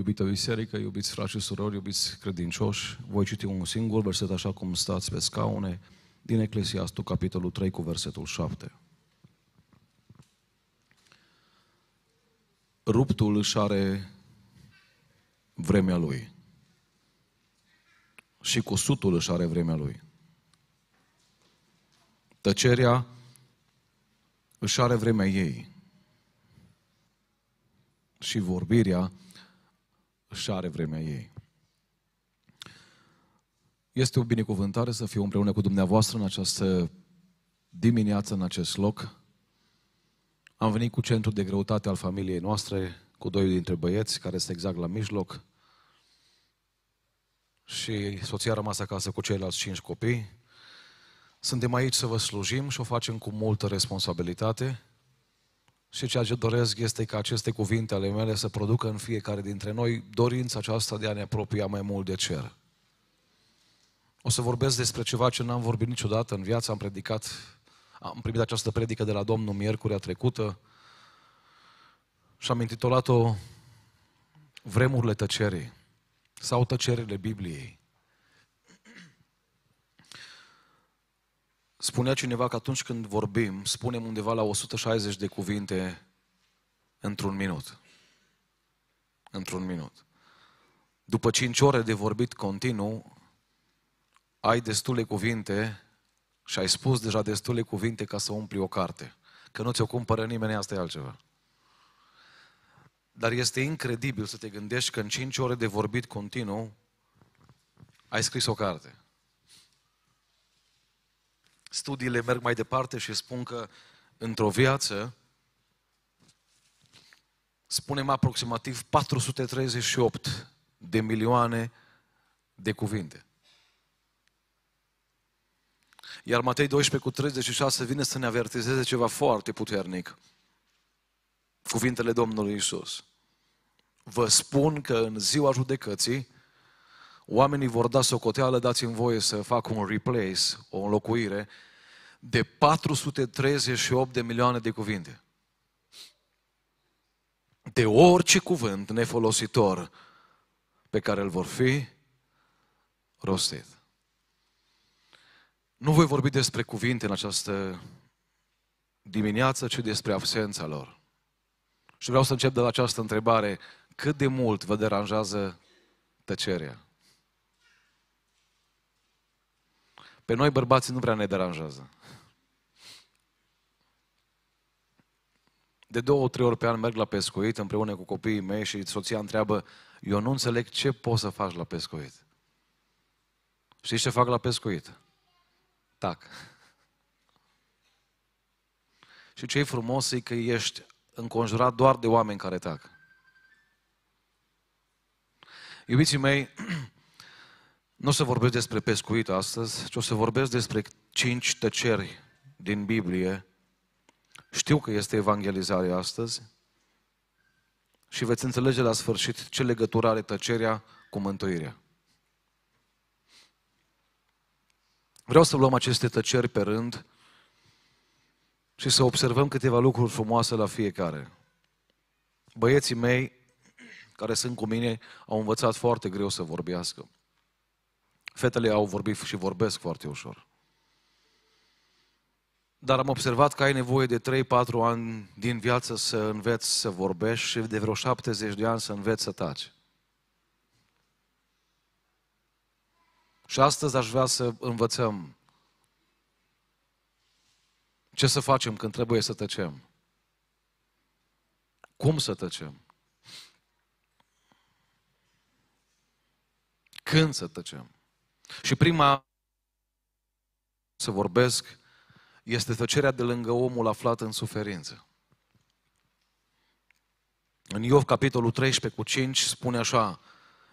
Iubită biserică, iubiți frați și surori, iubiți credincioși, voi citi un singur verset așa cum stați pe scaune din Eclesiastul, capitolul 3 cu versetul 7. Ruptul își are vremea lui și cusutul își are vremea lui. Tăcerea își are vremea ei și vorbirea și are vremea ei. Este o binecuvântare să fiu împreună cu dumneavoastră în această dimineață, în acest loc. Am venit cu centrul de greutate al familiei noastre, cu doi dintre băieți, care este exact la mijloc. Și soția a rămas acasă cu ceilalți cinci copii. Suntem aici să vă slujim și o facem cu multă responsabilitate. Și ceea ce doresc este ca aceste cuvinte ale mele să producă în fiecare dintre noi dorința aceasta de a ne apropia mai mult de cer. O să vorbesc despre ceva ce n-am vorbit niciodată în viață, am predicat, am primit această predică de la Domnul miercurea trecută și am intitulat-o Vremurile tăcerii sau tăcerile Bibliei. Spunea cineva că atunci când vorbim, spunem undeva la 160 de cuvinte într-un minut. Într-un minut. După 5 ore de vorbit continuu, ai destule cuvinte și ai spus deja destule cuvinte ca să umpli o carte. Că nu ți-o cumpără nimeni, asta e altceva. Dar este incredibil să te gândești că în 5 ore de vorbit continuu ai scris o carte studiile merg mai departe și spun că într-o viață, spunem aproximativ 438 de milioane de cuvinte. Iar Matei 12 cu 36 vine să ne avertizeze ceva foarte puternic. Cuvintele Domnului Isus. Vă spun că în ziua judecății, oamenii vor da socoteală, dați-mi voie să fac un replace, o înlocuire, de 438 de milioane de cuvinte. De orice cuvânt nefolositor pe care îl vor fi rostit. Nu voi vorbi despre cuvinte în această dimineață, ci despre absența lor. Și vreau să încep de la această întrebare. Cât de mult vă deranjează tăcerea? Pe noi bărbații nu prea ne deranjează. De două, trei ori pe an merg la pescuit împreună cu copiii mei și soția întreabă, eu nu înțeleg ce poți să faci la pescuit. Știi ce fac la pescuit? Tac. Și ce e frumos e că ești înconjurat doar de oameni care tac. Iubiții mei, nu o să vorbesc despre pescuit astăzi, ci o să vorbesc despre cinci tăceri din Biblie știu că este evangelizare astăzi și veți înțelege la sfârșit ce legătură are tăcerea cu mântuirea. Vreau să luăm aceste tăceri pe rând și să observăm câteva lucruri frumoase la fiecare. Băieții mei care sunt cu mine au învățat foarte greu să vorbească. Fetele au vorbit și vorbesc foarte ușor. Dar am observat că ai nevoie de 3-4 ani din viață să înveți să vorbești și de vreo 70 de ani să înveți să taci. Și astăzi aș vrea să învățăm ce să facem când trebuie să tăcem. Cum să tăcem? Când să tăcem? Și prima să vorbesc este tăcerea de lângă omul aflat în suferință. În Iov, capitolul 13 cu 5, spune așa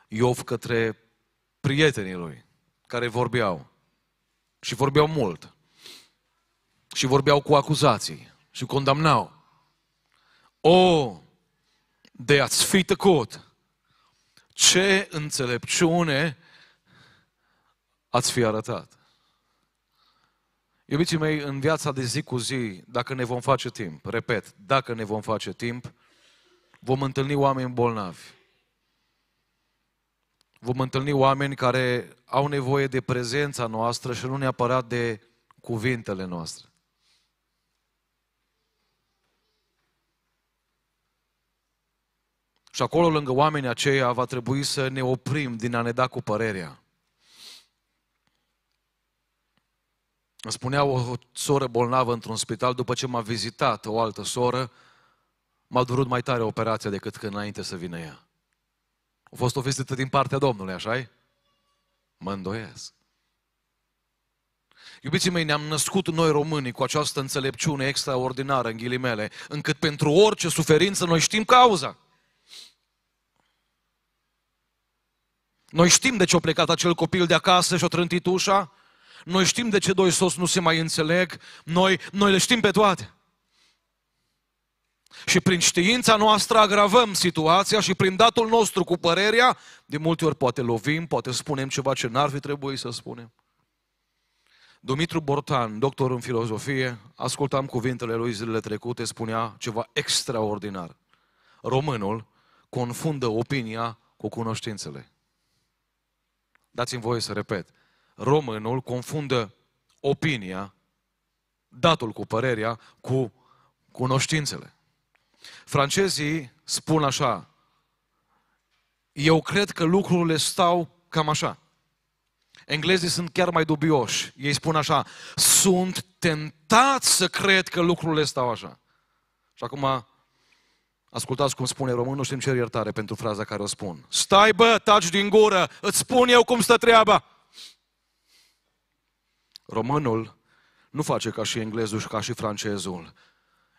Iov către prietenii lui, care vorbeau. Și vorbeau mult. Și vorbeau cu acuzații. Și condamnau. O, de ați fi tăcut! Ce înțelepciune ați fi arătat! Iubiții mei, în viața de zi cu zi, dacă ne vom face timp, repet, dacă ne vom face timp, vom întâlni oameni bolnavi. Vom întâlni oameni care au nevoie de prezența noastră și nu neapărat de cuvintele noastre. Și acolo, lângă oamenii aceia, va trebui să ne oprim din a ne da cu părerea. Îmi spunea o soră bolnavă într-un spital, după ce m-a vizitat o altă soră, m-a durut mai tare operația decât când înainte să vină ea. A fost o vizită din partea Domnului, așa -i? Mă îndoiesc. Iubiții mei, ne-am născut noi românii cu această înțelepciune extraordinară, în ghilimele, încât pentru orice suferință noi știm cauza. Noi știm de ce a plecat acel copil de acasă și a trântit ușa, noi știm de ce doi sos nu se mai înțeleg, noi, noi le știm pe toate. Și prin știința noastră agravăm situația și prin datul nostru cu părerea, de multe ori poate lovim, poate spunem ceva ce n-ar fi trebuit să spunem. Dumitru Bortan, doctor în filozofie, ascultam cuvintele lui zilele trecute, spunea ceva extraordinar. Românul confundă opinia cu cunoștințele. Dați-mi voie să repet românul confundă opinia, datul cu părerea, cu cunoștințele. Francezii spun așa, eu cred că lucrurile stau cam așa. Englezii sunt chiar mai dubioși. Ei spun așa, sunt tentat să cred că lucrurile stau așa. Și acum, ascultați cum spune românul și îmi cer iertare pentru fraza care o spun. Stai bă, taci din gură, îți spun eu cum stă treaba. Românul nu face ca și englezul și ca și francezul.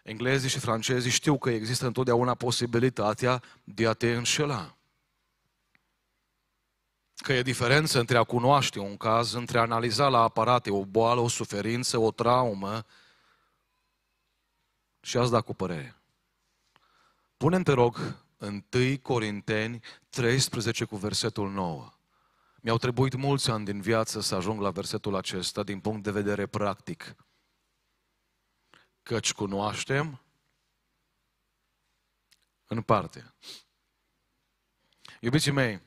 Englezii și francezii știu că există întotdeauna posibilitatea de a te înșela. Că e diferență între a cunoaște un caz, între a analiza la aparate o boală, o suferință, o traumă și ați da cu părere. Punem, te rog, 1 Corinteni 13 cu versetul 9. Mi-au trebuit mulți ani din viață să ajung la versetul acesta din punct de vedere practic. Căci cunoaștem în parte. Iubiții mei,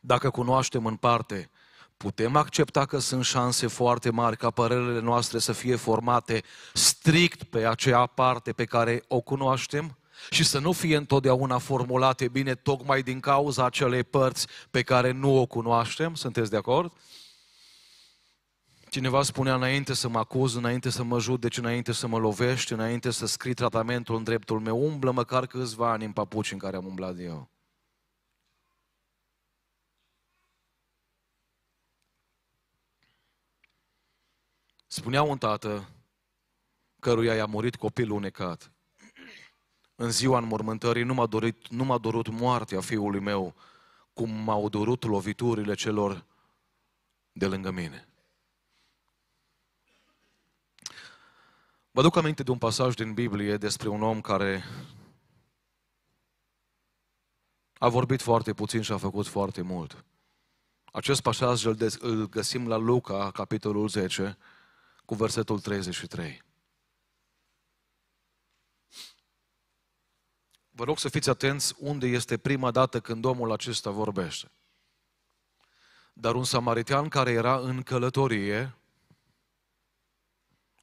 dacă cunoaștem în parte, putem accepta că sunt șanse foarte mari ca părerele noastre să fie formate strict pe acea parte pe care o cunoaștem? și să nu fie întotdeauna formulate bine tocmai din cauza acelei părți pe care nu o cunoaștem. Sunteți de acord? Cineva spunea înainte să mă acuz, înainte să mă judeci, înainte să mă lovești, înainte să scrii tratamentul în dreptul meu, umblă măcar câțiva ani în papuci în care am umblat eu. Spunea un tată căruia i-a murit copilul unecat în ziua înmormântării nu m-a dorit, nu m-a dorut moartea fiului meu, cum m-au dorut loviturile celor de lângă mine. Vă duc aminte de un pasaj din Biblie despre un om care a vorbit foarte puțin și a făcut foarte mult. Acest pasaj îl, îl găsim la Luca, capitolul 10, cu versetul 33. Vă rog să fiți atenți unde este prima dată când omul acesta vorbește. Dar un Samaritan care era în călătorie,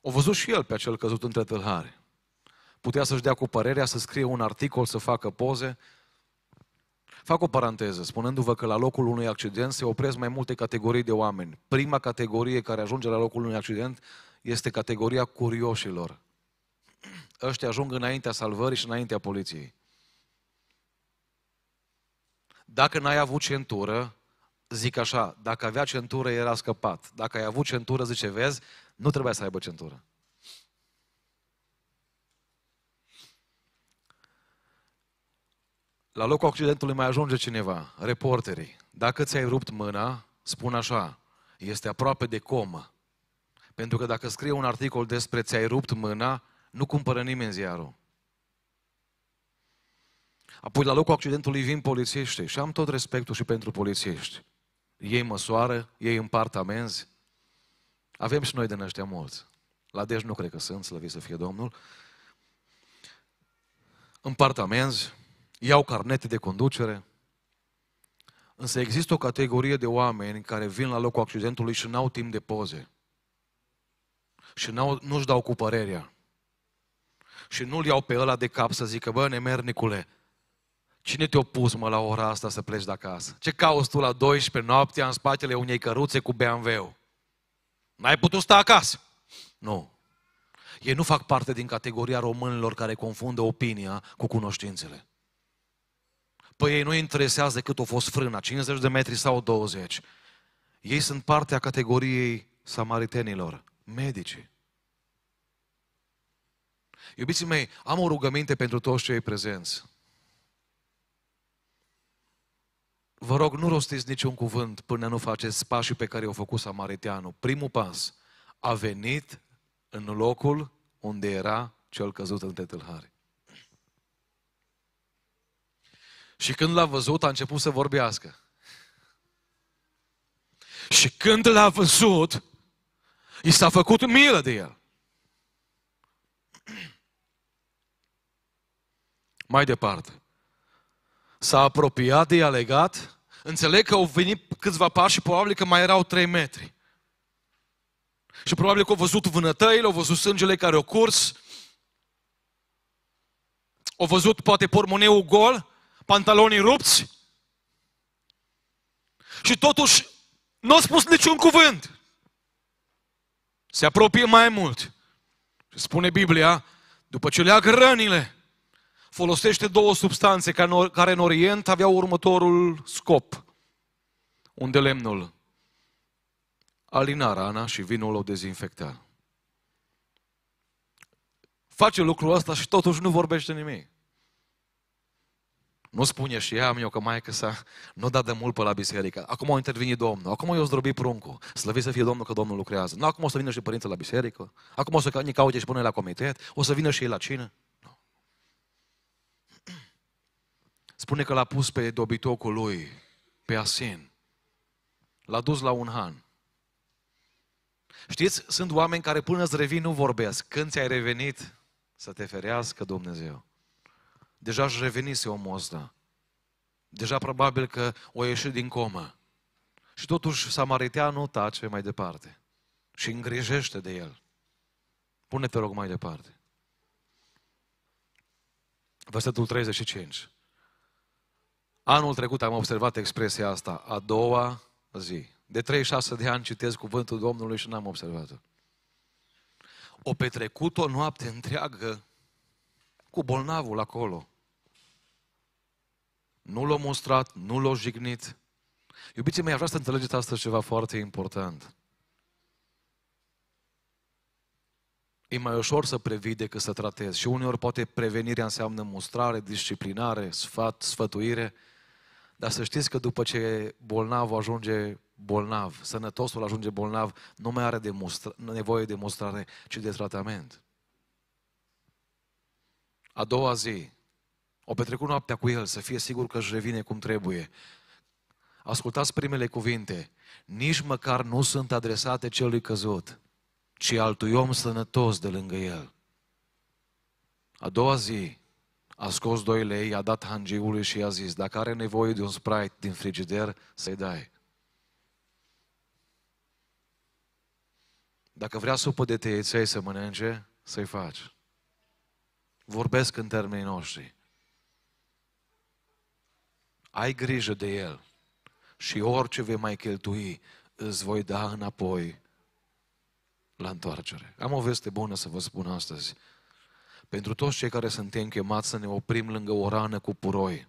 o văzut și el pe acel căzut între tâlhare. Putea să-și dea cu părerea, să scrie un articol, să facă poze. Fac o paranteză, spunându-vă că la locul unui accident se opresc mai multe categorii de oameni. Prima categorie care ajunge la locul unui accident este categoria curioșilor. Ăștia ajung înaintea salvării și înaintea poliției. Dacă n-ai avut centură, zic așa, dacă avea centură, era scăpat. Dacă ai avut centură, zice, vezi, nu trebuia să aibă centură. La locul accidentului mai ajunge cineva, reporterii. Dacă ți-ai rupt mâna, spun așa, este aproape de comă. Pentru că dacă scrie un articol despre ți-ai rupt mâna, nu cumpără nimeni ziarul. Apoi la locul accidentului vin polițiștii și am tot respectul și pentru polițiști. Ei măsoară, ei împart amenzi. Avem și noi de năștea mulți. La Dej nu cred că sunt, slăvit să fie Domnul. Împart amenzi, iau carnete de conducere. Însă există o categorie de oameni care vin la locul accidentului și n-au timp de poze. Și n-au, nu-și dau cu părerea. Și nu-l iau pe ăla de cap să zică, bă, nemernicule, Cine te-a pus, mă, la ora asta să pleci de acasă? Ce cauți tu la 12 noaptea în spatele unei căruțe cu bmw N-ai putut sta acasă. Nu. Ei nu fac parte din categoria românilor care confundă opinia cu cunoștințele. Păi ei nu interesează cât a fost frâna, 50 de metri sau 20. Ei sunt partea categoriei samaritenilor, Medici. Iubiții mei, am o rugăminte pentru toți cei prezenți. Vă rog, nu rostiți niciun cuvânt până nu faceți pașii pe care i-au făcut samariteanul. Primul pas, a venit în locul unde era cel căzut între tâlhari. Și când l-a văzut, a început să vorbească. Și când l-a văzut, i s-a făcut milă de el. Mai departe s-a apropiat de ea legat. Înțeleg că au venit câțiva pași și probabil că mai erau trei metri. Și probabil că au văzut vânătăile, au văzut sângele care au curs, au văzut poate pormoneul gol, pantalonii rupți. Și totuși nu a spus niciun cuvânt. Se apropie mai mult. Și spune Biblia, după ce leagă rănile, folosește două substanțe care în Orient aveau următorul scop. Unde lemnul alina rana și vinul o dezinfecta. Face lucrul ăsta și totuși nu vorbește nimic. Nu spune și ea, eu că mai că să nu da de mult pe la biserică. Acum a intervenit Domnul, acum eu zdrobi pruncul, slăvit să fie Domnul că Domnul lucrează. Nu, acum o să vină și părinții la biserică, acum o să ne caute și pune la comitet, o să vină și ei la cină. Spune că l-a pus pe dobitocul lui, pe Asin. L-a dus la un han. Știți, sunt oameni care până îți revin nu vorbesc. Când ți-ai revenit, să te ferească Dumnezeu. Deja își revenise omul ăsta. Deja probabil că o ieși din comă. Și totuși samariteanul tace mai departe. Și îngrijește de el. Pune-te rog mai departe. Versetul 35. Anul trecut am observat expresia asta, a doua zi. De 36 de ani citesc cuvântul Domnului și n-am observat-o. O petrecut o noapte întreagă cu bolnavul acolo. Nu l-a mustrat, nu l-a jignit. Iubiții mei, aș vrea să înțelegeți astăzi ceva foarte important. E mai ușor să previi decât să tratezi. Și uneori poate prevenirea înseamnă mustrare, disciplinare, sfat, sfătuire – dar să știți că după ce bolnavul ajunge bolnav, sănătosul ajunge bolnav, nu mai are de mustra- nevoie de mustrare, ci de tratament. A doua zi, o petrecut noaptea cu el, să fie sigur că își revine cum trebuie. Ascultați primele cuvinte. Nici măcar nu sunt adresate celui căzut, ci altui om sănătos de lângă el. A doua zi, a scos 2 lei, i-a dat hangiului și i-a zis, dacă are nevoie de un sprite din frigider, să-i dai. Dacă vrea supă de tăieței să mănânce, să-i faci. Vorbesc în termenii noștri. Ai grijă de el și orice vei mai cheltui, îți voi da înapoi la întoarcere. Am o veste bună să vă spun astăzi. Pentru toți cei care suntem chemați să ne oprim lângă o rană cu puroi.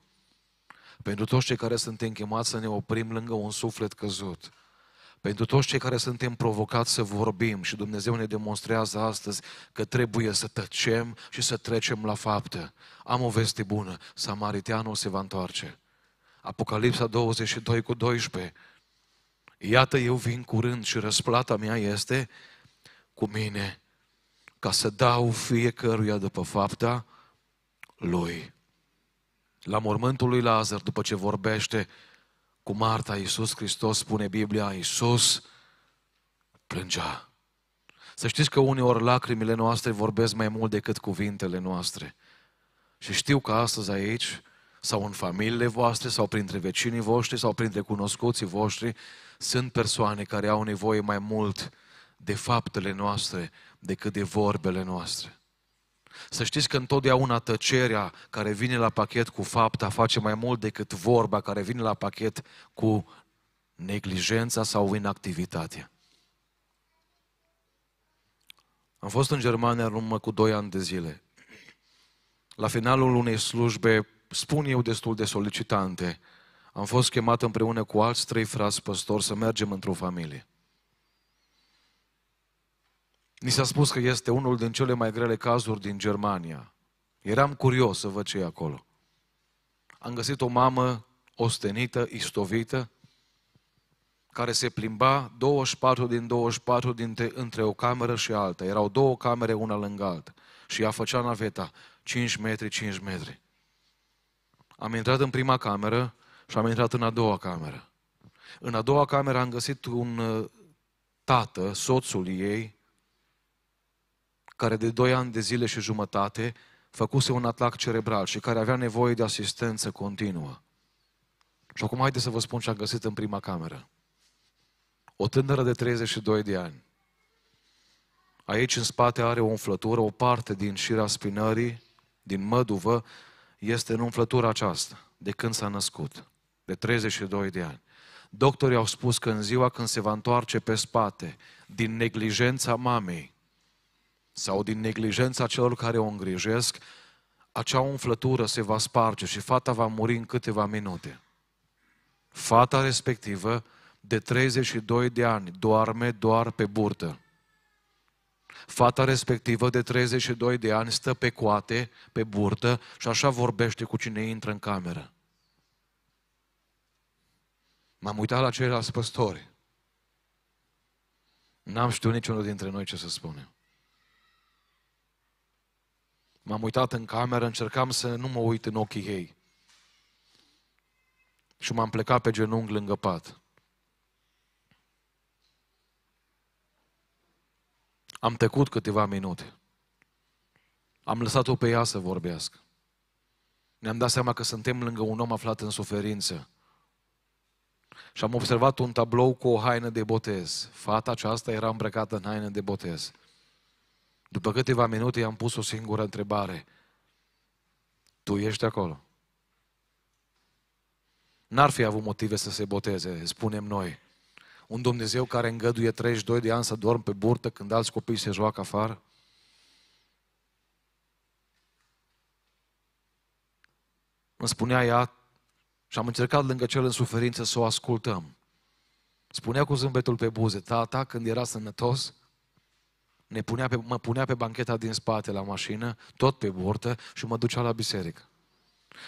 Pentru toți cei care suntem chemați să ne oprim lângă un suflet căzut. Pentru toți cei care suntem provocați să vorbim și Dumnezeu ne demonstrează astăzi că trebuie să tăcem și să trecem la fapte. Am o veste bună, Samariteanul se va întoarce. Apocalipsa 22 cu 12. Iată eu vin curând și răsplata mea este cu mine ca să dau fiecăruia după fapta lui. La mormântul lui Lazar, după ce vorbește cu Marta, Iisus Hristos spune Biblia, Iisus plângea. Să știți că uneori lacrimile noastre vorbesc mai mult decât cuvintele noastre. Și știu că astăzi aici, sau în familiile voastre, sau printre vecinii voștri, sau printre cunoscuții voștri, sunt persoane care au nevoie mai mult de faptele noastre decât de vorbele noastre. Să știți că întotdeauna tăcerea care vine la pachet cu fapta face mai mult decât vorba care vine la pachet cu neglijența sau inactivitatea. Am fost în Germania în urmă cu doi ani de zile. La finalul unei slujbe, spun eu destul de solicitante, am fost chemat împreună cu alți trei frați păstori să mergem într-o familie. Ni s-a spus că este unul din cele mai grele cazuri din Germania. Eram curios să văd ce e acolo. Am găsit o mamă ostenită, istovită, care se plimba 24 din 24 dintre, între o cameră și alta. Erau două camere, una lângă alta. Și ea făcea naveta, 5 metri, 5 metri. Am intrat în prima cameră și am intrat în a doua cameră. În a doua cameră am găsit un uh, tată, soțul ei, care de 2 ani de zile și jumătate făcuse un atac cerebral și care avea nevoie de asistență continuă. Și acum haideți să vă spun ce am găsit în prima cameră. O tânără de 32 de ani. Aici în spate are o umflătură, o parte din șira spinării, din măduvă, este în umflătura aceasta, de când s-a născut, de 32 de ani. Doctorii au spus că în ziua când se va întoarce pe spate, din neglijența mamei, sau din neglijența celor care o îngrijesc, acea umflătură se va sparge și fata va muri în câteva minute. Fata respectivă, de 32 de ani, doarme doar pe burtă. Fata respectivă de 32 de ani stă pe coate, pe burtă și așa vorbește cu cine intră în cameră. M-am uitat la ceilalți păstori. N-am știut niciunul dintre noi ce să spunem. M-am uitat în cameră, încercam să nu mă uit în ochii ei. Și m-am plecat pe genunchi lângă pat. Am trecut câteva minute. Am lăsat-o pe ea să vorbească. Ne-am dat seama că suntem lângă un om aflat în suferință. Și am observat un tablou cu o haină de botez. Fata aceasta era îmbrăcată în haină de botez. După câteva minute i-am pus o singură întrebare. Tu ești acolo? N-ar fi avut motive să se boteze, spunem noi. Un Dumnezeu care îngăduie 32 de ani să dorm pe burtă când alți copii se joacă afară? Îmi spunea ea și am încercat lângă cel în suferință să o ascultăm. Spunea cu zâmbetul pe buze, tata, când era sănătos, ne punea pe, mă punea pe bancheta din spate la mașină, tot pe burtă, și mă ducea la biserică.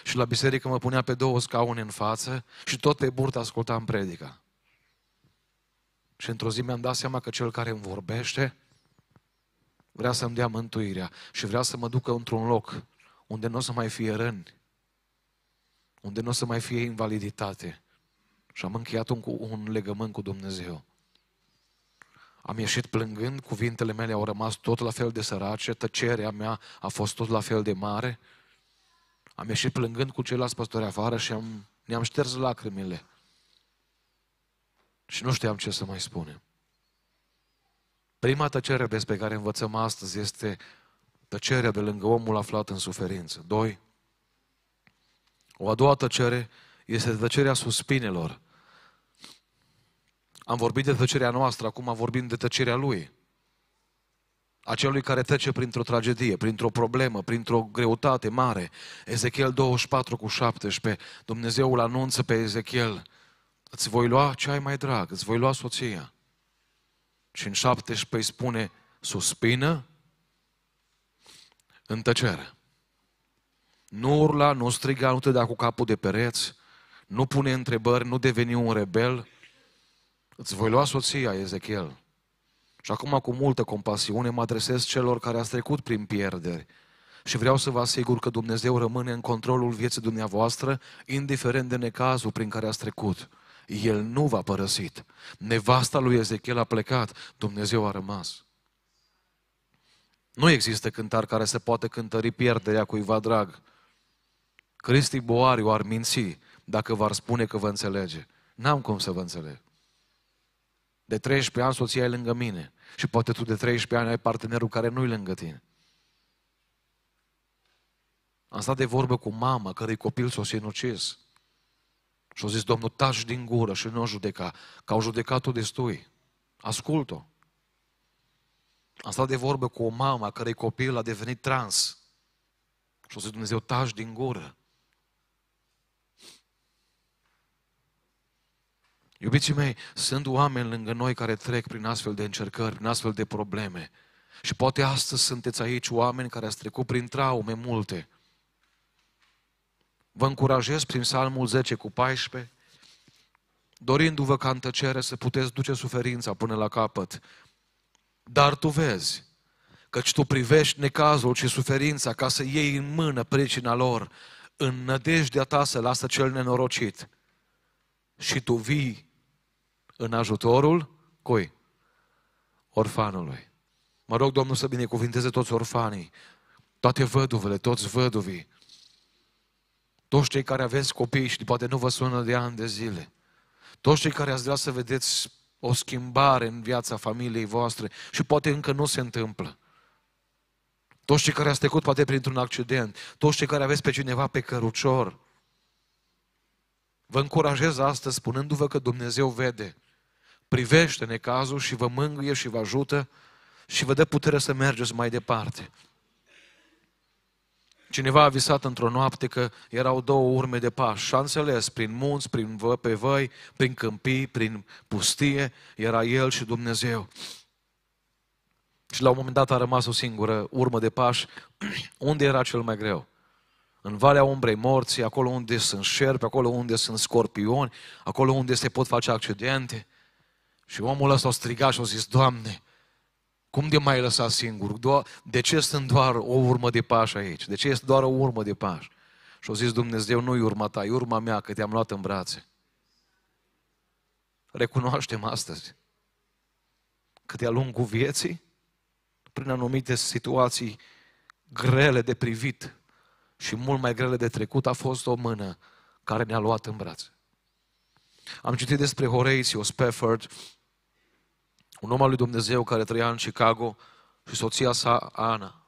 Și la biserică mă punea pe două scaune în față și tot pe burtă ascultam predica. Și într-o zi mi-am dat seama că cel care îmi vorbește vrea să-mi dea mântuirea și vrea să mă ducă într-un loc unde nu o să mai fie răni, unde nu o să mai fie invaliditate. Și am încheiat un, un legământ cu Dumnezeu. Am ieșit plângând, cuvintele mele au rămas tot la fel de sărace, tăcerea mea a fost tot la fel de mare. Am ieșit plângând cu ceilalți păstori afară și am, ne-am șters lacrimile. Și nu știam ce să mai spunem. Prima tăcere despre care învățăm astăzi este tăcerea de lângă omul aflat în suferință. Doi. O a doua tăcere este tăcerea suspinelor am vorbit de tăcerea noastră, acum vorbim de tăcerea Lui. Acelui care trece printr-o tragedie, printr-o problemă, printr-o greutate mare. Ezechiel 24 cu 17, Dumnezeul anunță pe Ezechiel, îți voi lua ce ai mai drag, îți voi lua soția. Și în 17 îi spune, suspină în tăcere. Nu urla, nu striga, nu te da cu capul de pereți, nu pune întrebări, nu deveni un rebel, Îți voi lua soția, Ezechiel. Și acum cu multă compasiune mă adresez celor care ați trecut prin pierderi. Și vreau să vă asigur că Dumnezeu rămâne în controlul vieții dumneavoastră, indiferent de necazul prin care ați trecut. El nu v-a părăsit. Nevasta lui Ezechiel a plecat, Dumnezeu a rămas. Nu există cântar care se poate cântări pierderea cuiva drag. Cristi Boariu ar minți dacă v-ar spune că vă înțelege. N-am cum să vă înțeleg. De 13 ani soția e lângă mine. Și poate tu de 13 ani ai partenerul care nu-i lângă tine. Am stat de vorbă cu mama, cărei copil s-o sinucis. Și-a zis, Domnul, taci din gură și nu o judeca, că au judecat-o destui. Ascult-o. Am stat de vorbă cu o mamă, cărei copil a devenit trans. Și-a zis, Dumnezeu, taci din gură Iubiții mei, sunt oameni lângă noi care trec prin astfel de încercări, prin astfel de probleme. Și poate astăzi sunteți aici oameni care ați trecut prin traume multe. Vă încurajez prin Psalmul 10 cu 14, dorindu-vă ca în tăcere să puteți duce suferința până la capăt. Dar tu vezi, căci tu privești necazul și suferința ca să iei în mână pricina lor, în nădejdea ta să lasă cel nenorocit. Și tu vii în ajutorul cui? Orfanului. Mă rog, Domnul, să binecuvinteze toți orfanii, toate văduvele, toți văduvii, toți cei care aveți copii și poate nu vă sună de ani de zile, toți cei care ați vrea să vedeți o schimbare în viața familiei voastre și poate încă nu se întâmplă. Toți cei care ați trecut poate printr-un accident, toți cei care aveți pe cineva pe cărucior, vă încurajez astăzi spunându-vă că Dumnezeu vede privește necazul și vă mângâie și vă ajută și vă dă putere să mergeți mai departe. Cineva a visat într-o noapte că erau două urme de pași și a înțeles, prin munți, prin vă, pe văi, prin câmpii, prin pustie, era El și Dumnezeu. Și la un moment dat a rămas o singură urmă de pași. Unde era cel mai greu? În Valea Umbrei Morții, acolo unde sunt șerpi, acolo unde sunt scorpioni, acolo unde se pot face accidente. Și omul ăsta o striga și a zis, Doamne, cum de mai lăsat singur? De ce sunt doar o urmă de pași aici? De ce este doar o urmă de pași? Și au zis Dumnezeu, nu-i urma ta, e urma mea, că te-am luat în brațe. Recunoaștem astăzi că de-a lungul vieții, prin anumite situații grele de privit și mult mai grele de trecut, a fost o mână care ne-a luat în brațe. Am citit despre Horatio Spafford, un om al lui Dumnezeu care trăia în Chicago și soția sa, Ana.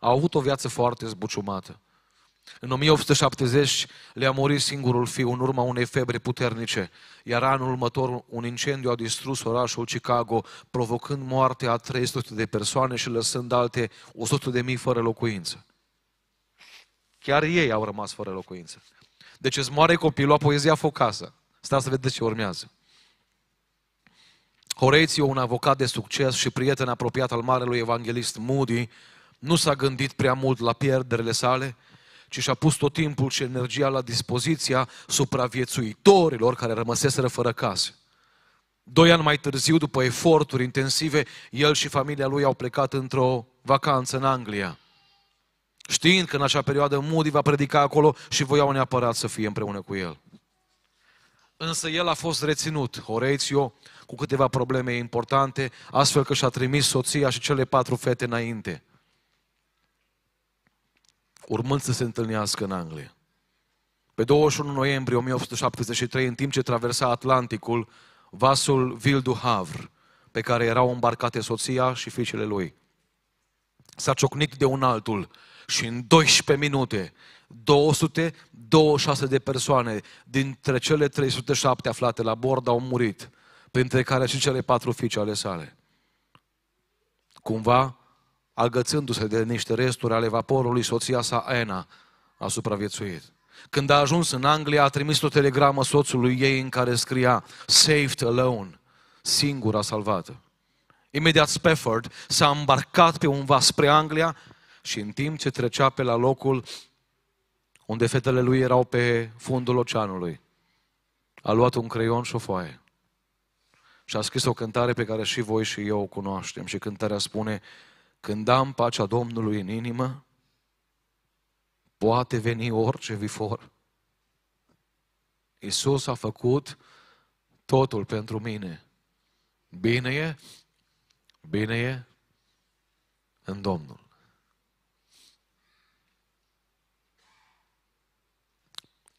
A avut o viață foarte zbuciumată. În 1870 le-a murit singurul fiu în urma unei febre puternice, iar anul următor un incendiu a distrus orașul Chicago, provocând moartea a 300 de persoane și lăsând alte 100 de mii fără locuință. Chiar ei au rămas fără locuință. Deci îți moare copilul, apoi îți ia focasă. Stați să vedeți ce urmează. Horețiu, un avocat de succes și prieten apropiat al marelui evanghelist Moody, nu s-a gândit prea mult la pierderile sale, ci și-a pus tot timpul și energia la dispoziția supraviețuitorilor care rămăseseră fără casă. Doi ani mai târziu, după eforturi intensive, el și familia lui au plecat într-o vacanță în Anglia. Știind că în acea perioadă Moody va predica acolo și voiau neapărat să fie împreună cu el. Însă el a fost reținut, Horețiu, cu câteva probleme importante, astfel că și-a trimis soția și cele patru fete înainte, urmând să se întâlnească în Anglia. Pe 21 noiembrie 1873, în timp ce traversa Atlanticul, vasul Vildu Havre, pe care erau îmbarcate soția și fiicele lui. S-a ciocnit de un altul și în 12 minute 226 de persoane dintre cele 307 aflate la bord au murit, printre care și cele patru fiice ale sale. Cumva, agățându-se de niște resturi ale vaporului, soția sa, Ena, a supraviețuit. Când a ajuns în Anglia, a trimis o telegramă soțului ei în care scria Saved alone, singura salvată. Imediat Spafford s-a îmbarcat pe un vas spre Anglia și în timp ce trecea pe la locul unde fetele lui erau pe fundul oceanului. A luat un creion și o foaie. Și a scris o cântare pe care și voi și eu o cunoaștem. Și cântarea spune, când am pacea Domnului în inimă, poate veni orice vifor. Isus a făcut totul pentru mine. Bine e? Bine e? În Domnul.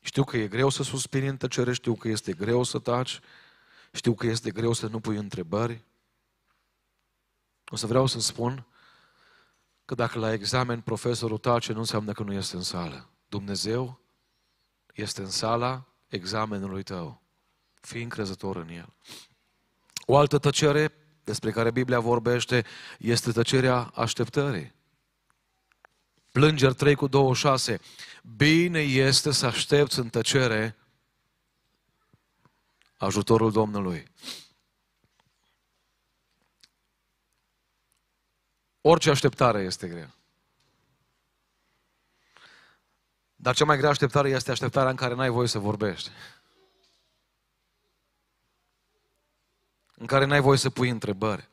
Știu că e greu să suspini în tăcere, știu că este greu să taci, știu că este greu să nu pui întrebări. O să vreau să spun că dacă la examen profesorul tace, nu înseamnă că nu este în sală. Dumnezeu este în sala examenului tău. Fii încrezător în El. O altă tăcere despre care Biblia vorbește este tăcerea așteptării. Plângeri 3 cu 26. Bine este să aștepți în tăcere ajutorul Domnului. Orice așteptare este grea. Dar cea mai grea așteptare este așteptarea în care n-ai voie să vorbești. În care n-ai voie să pui întrebări.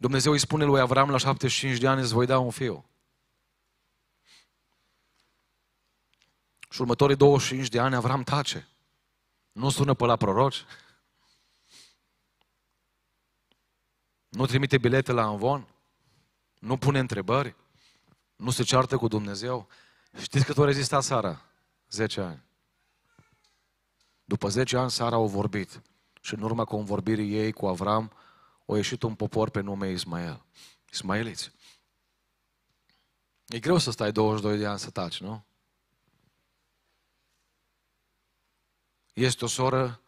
Dumnezeu îi spune lui Avram la 75 de ani îți voi da un fiu. Și următorii 25 de ani Avram tace. Nu sună pe la proroci. Nu trimite bilete la Anvon. Nu pune întrebări. Nu se ceartă cu Dumnezeu. Știți cât o rezista Sara? 10 ani. După 10 ani Sara au vorbit. Și în urma convorbirii ei cu Avram, a ieșit un popor pe nume Ismael. Ismaeliți. E greu să stai 22 de ani să taci, nu? Este o soră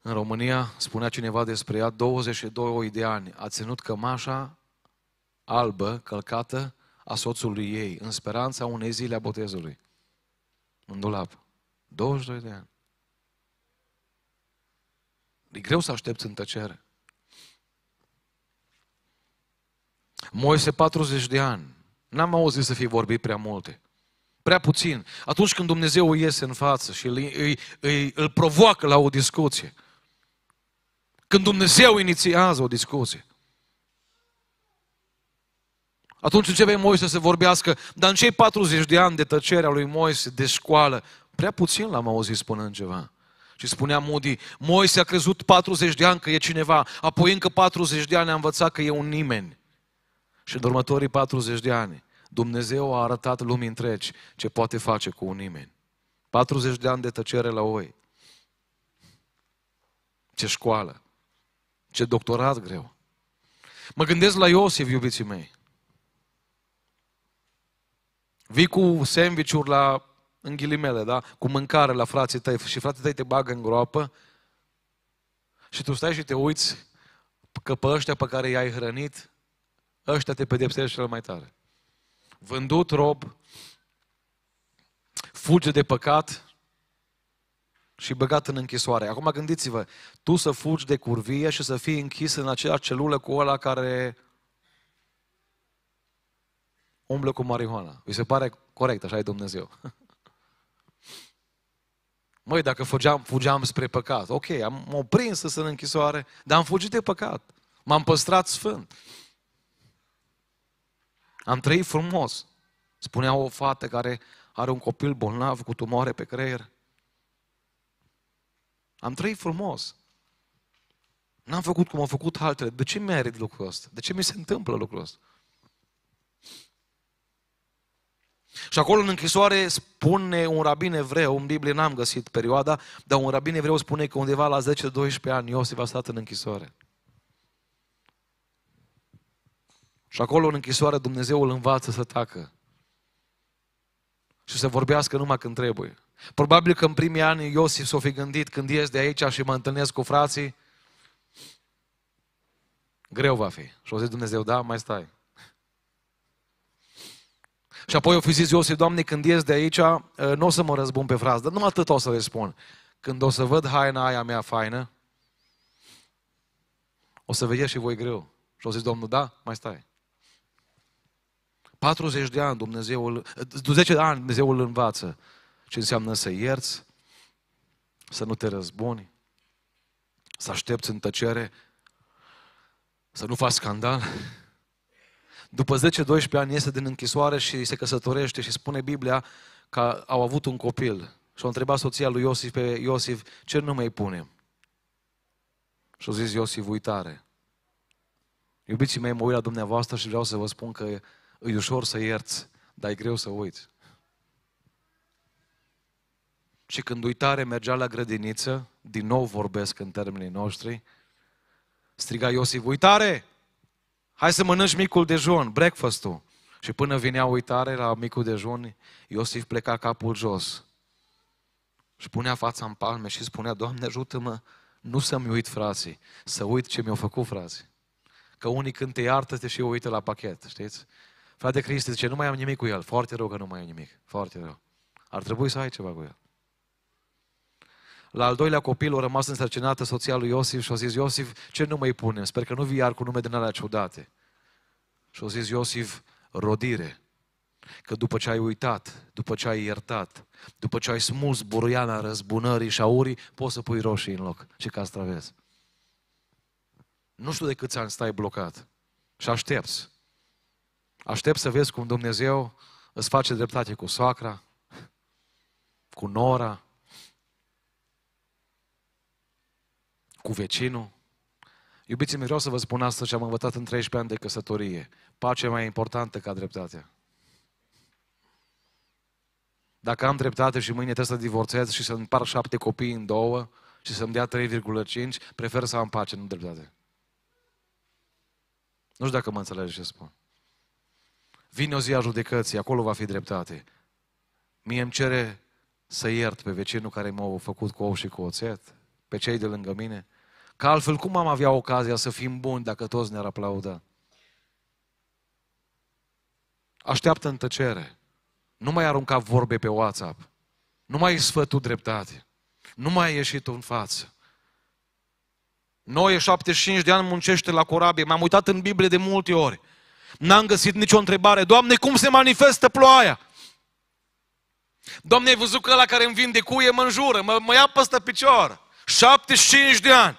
în România, spunea cineva despre ea, 22 de ani a ținut cămașa albă, călcată, a soțului ei, în speranța unei zile a botezului. În dulap. 22 de ani. E greu să aștepți în tăcere. Moise 40 de ani. N-am auzit să fie vorbit prea multe. Prea puțin. Atunci când Dumnezeu îi iese în față și îl, îi, îi, îl provoacă la o discuție. Când Dumnezeu inițiază o discuție. Atunci începe Moise să vorbească, dar în cei 40 de ani de tăcere a lui Moise, de școală, prea puțin l-am auzit spunând ceva. Și spunea Moody, Moise a crezut 40 de ani că e cineva, apoi încă 40 de ani a învățat că e un nimeni. Și în următorii 40 de ani, Dumnezeu a arătat lumii întregi ce poate face cu un nimeni. 40 de ani de tăcere la oi. Ce școală. Ce doctorat greu. Mă gândesc la Iosif, iubiții mei. Vii cu sandvișuri la în ghilimele, da? Cu mâncare la frații tăi și frații tăi te bagă în groapă și tu stai și te uiți că pe ăștia pe care i-ai hrănit ăștia te pedepsește cel mai tare. Vândut rob, fuge de păcat și băgat în închisoare. Acum gândiți-vă, tu să fugi de curvie și să fii închis în aceeași celulă cu ăla care umblă cu marihuana. Vi se pare corect, așa e Dumnezeu. Măi, dacă fugeam, fugeam spre păcat, ok, am oprins să sunt în închisoare, dar am fugit de păcat. M-am păstrat sfânt. Am trăit frumos. Spunea o fată care are un copil bolnav cu tumoare pe creier. Am trăit frumos. N-am făcut cum au făcut altele. De ce merit lucrul ăsta? De ce mi se întâmplă lucrul ăsta? Și acolo în închisoare spune un rabin evreu, în Biblie n-am găsit perioada, dar un rabin evreu spune că undeva la 10-12 ani Iosif a stat în închisoare. Și acolo în închisoare Dumnezeu îl învață să tacă. Și să vorbească numai când trebuie. Probabil că în primii ani Iosif s-o fi gândit când ies de aici și mă întâlnesc cu frații, greu va fi. Și o zis Dumnezeu, da, mai stai. Și apoi o fi zis Iosif, Doamne, când ies de aici, uh, nu o să mă răzbun pe frați, dar numai atât o să le spun. Când o să văd haina aia mea faină, o să vedeți și voi greu. Și o zis Domnul, da, mai stai. 40 de ani Dumnezeul, 10 de ani îl învață ce înseamnă să ierți, să nu te răzbuni, să aștepți în tăcere, să nu faci scandal. După 10-12 ani iese din închisoare și se căsătorește și spune Biblia că au avut un copil. Și a întrebat soția lui Iosif pe Iosif, ce nume îi punem? Și a zis Iosif, uitare. Iubiții mei, mă uit la dumneavoastră și vreau să vă spun că E ușor să ierți, dar e greu să uiți. Și când uitare mergea la grădiniță, din nou vorbesc în termenii noștri, striga Iosif, uitare! Hai să mănânci micul dejun, breakfast-ul. Și până vinea uitare la micul dejun, Iosif pleca capul jos. Și punea fața în palme și spunea, Doamne ajută-mă, nu să-mi uit frații, să uit ce mi-au făcut frații. Că unii când te iartă, te și uită la pachet, știți? Frate Cristi zice, nu mai am nimic cu el. Foarte rău că nu mai ai nimic. Foarte rău. Ar trebui să ai ceva cu el. La al doilea copil a rămas însărcinată soția lui Iosif și a zis, Iosif, ce nu mai punem? Sper că nu vii iar cu nume din alea ciudate. Și a zis Iosif, rodire. Că după ce ai uitat, după ce ai iertat, după ce ai smuls buruiana răzbunării și aurii, poți să pui roșii în loc și castravezi. Nu știu de câți ani stai blocat și aștepți Aștept să vezi cum Dumnezeu îți face dreptate cu soacra, cu nora, cu vecinul. Iubiți, mi vreau să vă spun asta ce am învățat în 13 ani de căsătorie. Pacea e mai importantă ca dreptatea. Dacă am dreptate și mâine trebuie să divorțez și să împar șapte copii în două și să-mi dea 3,5, prefer să am pace, nu dreptate. Nu știu dacă mă înțelegeți ce spun. Vine o zi a judecății, acolo va fi dreptate. Mie îmi cere să iert pe vecinul care m-a făcut cu ou și cu oțet, pe cei de lângă mine, că altfel cum am avea ocazia să fim buni dacă toți ne-ar aplauda? Așteaptă în tăcere. Nu mai arunca vorbe pe WhatsApp. Nu mai sfătu dreptate. Nu mai ieși ieșit în față. Noi, 75 de ani, muncește la corabie. M-am uitat în Biblie de multe ori. N-am găsit nicio întrebare. Doamne, cum se manifestă ploaia? Doamne, ai văzut că la care îmi de cuie mă înjură, mă, mă ia păstă picioară. 75 de ani.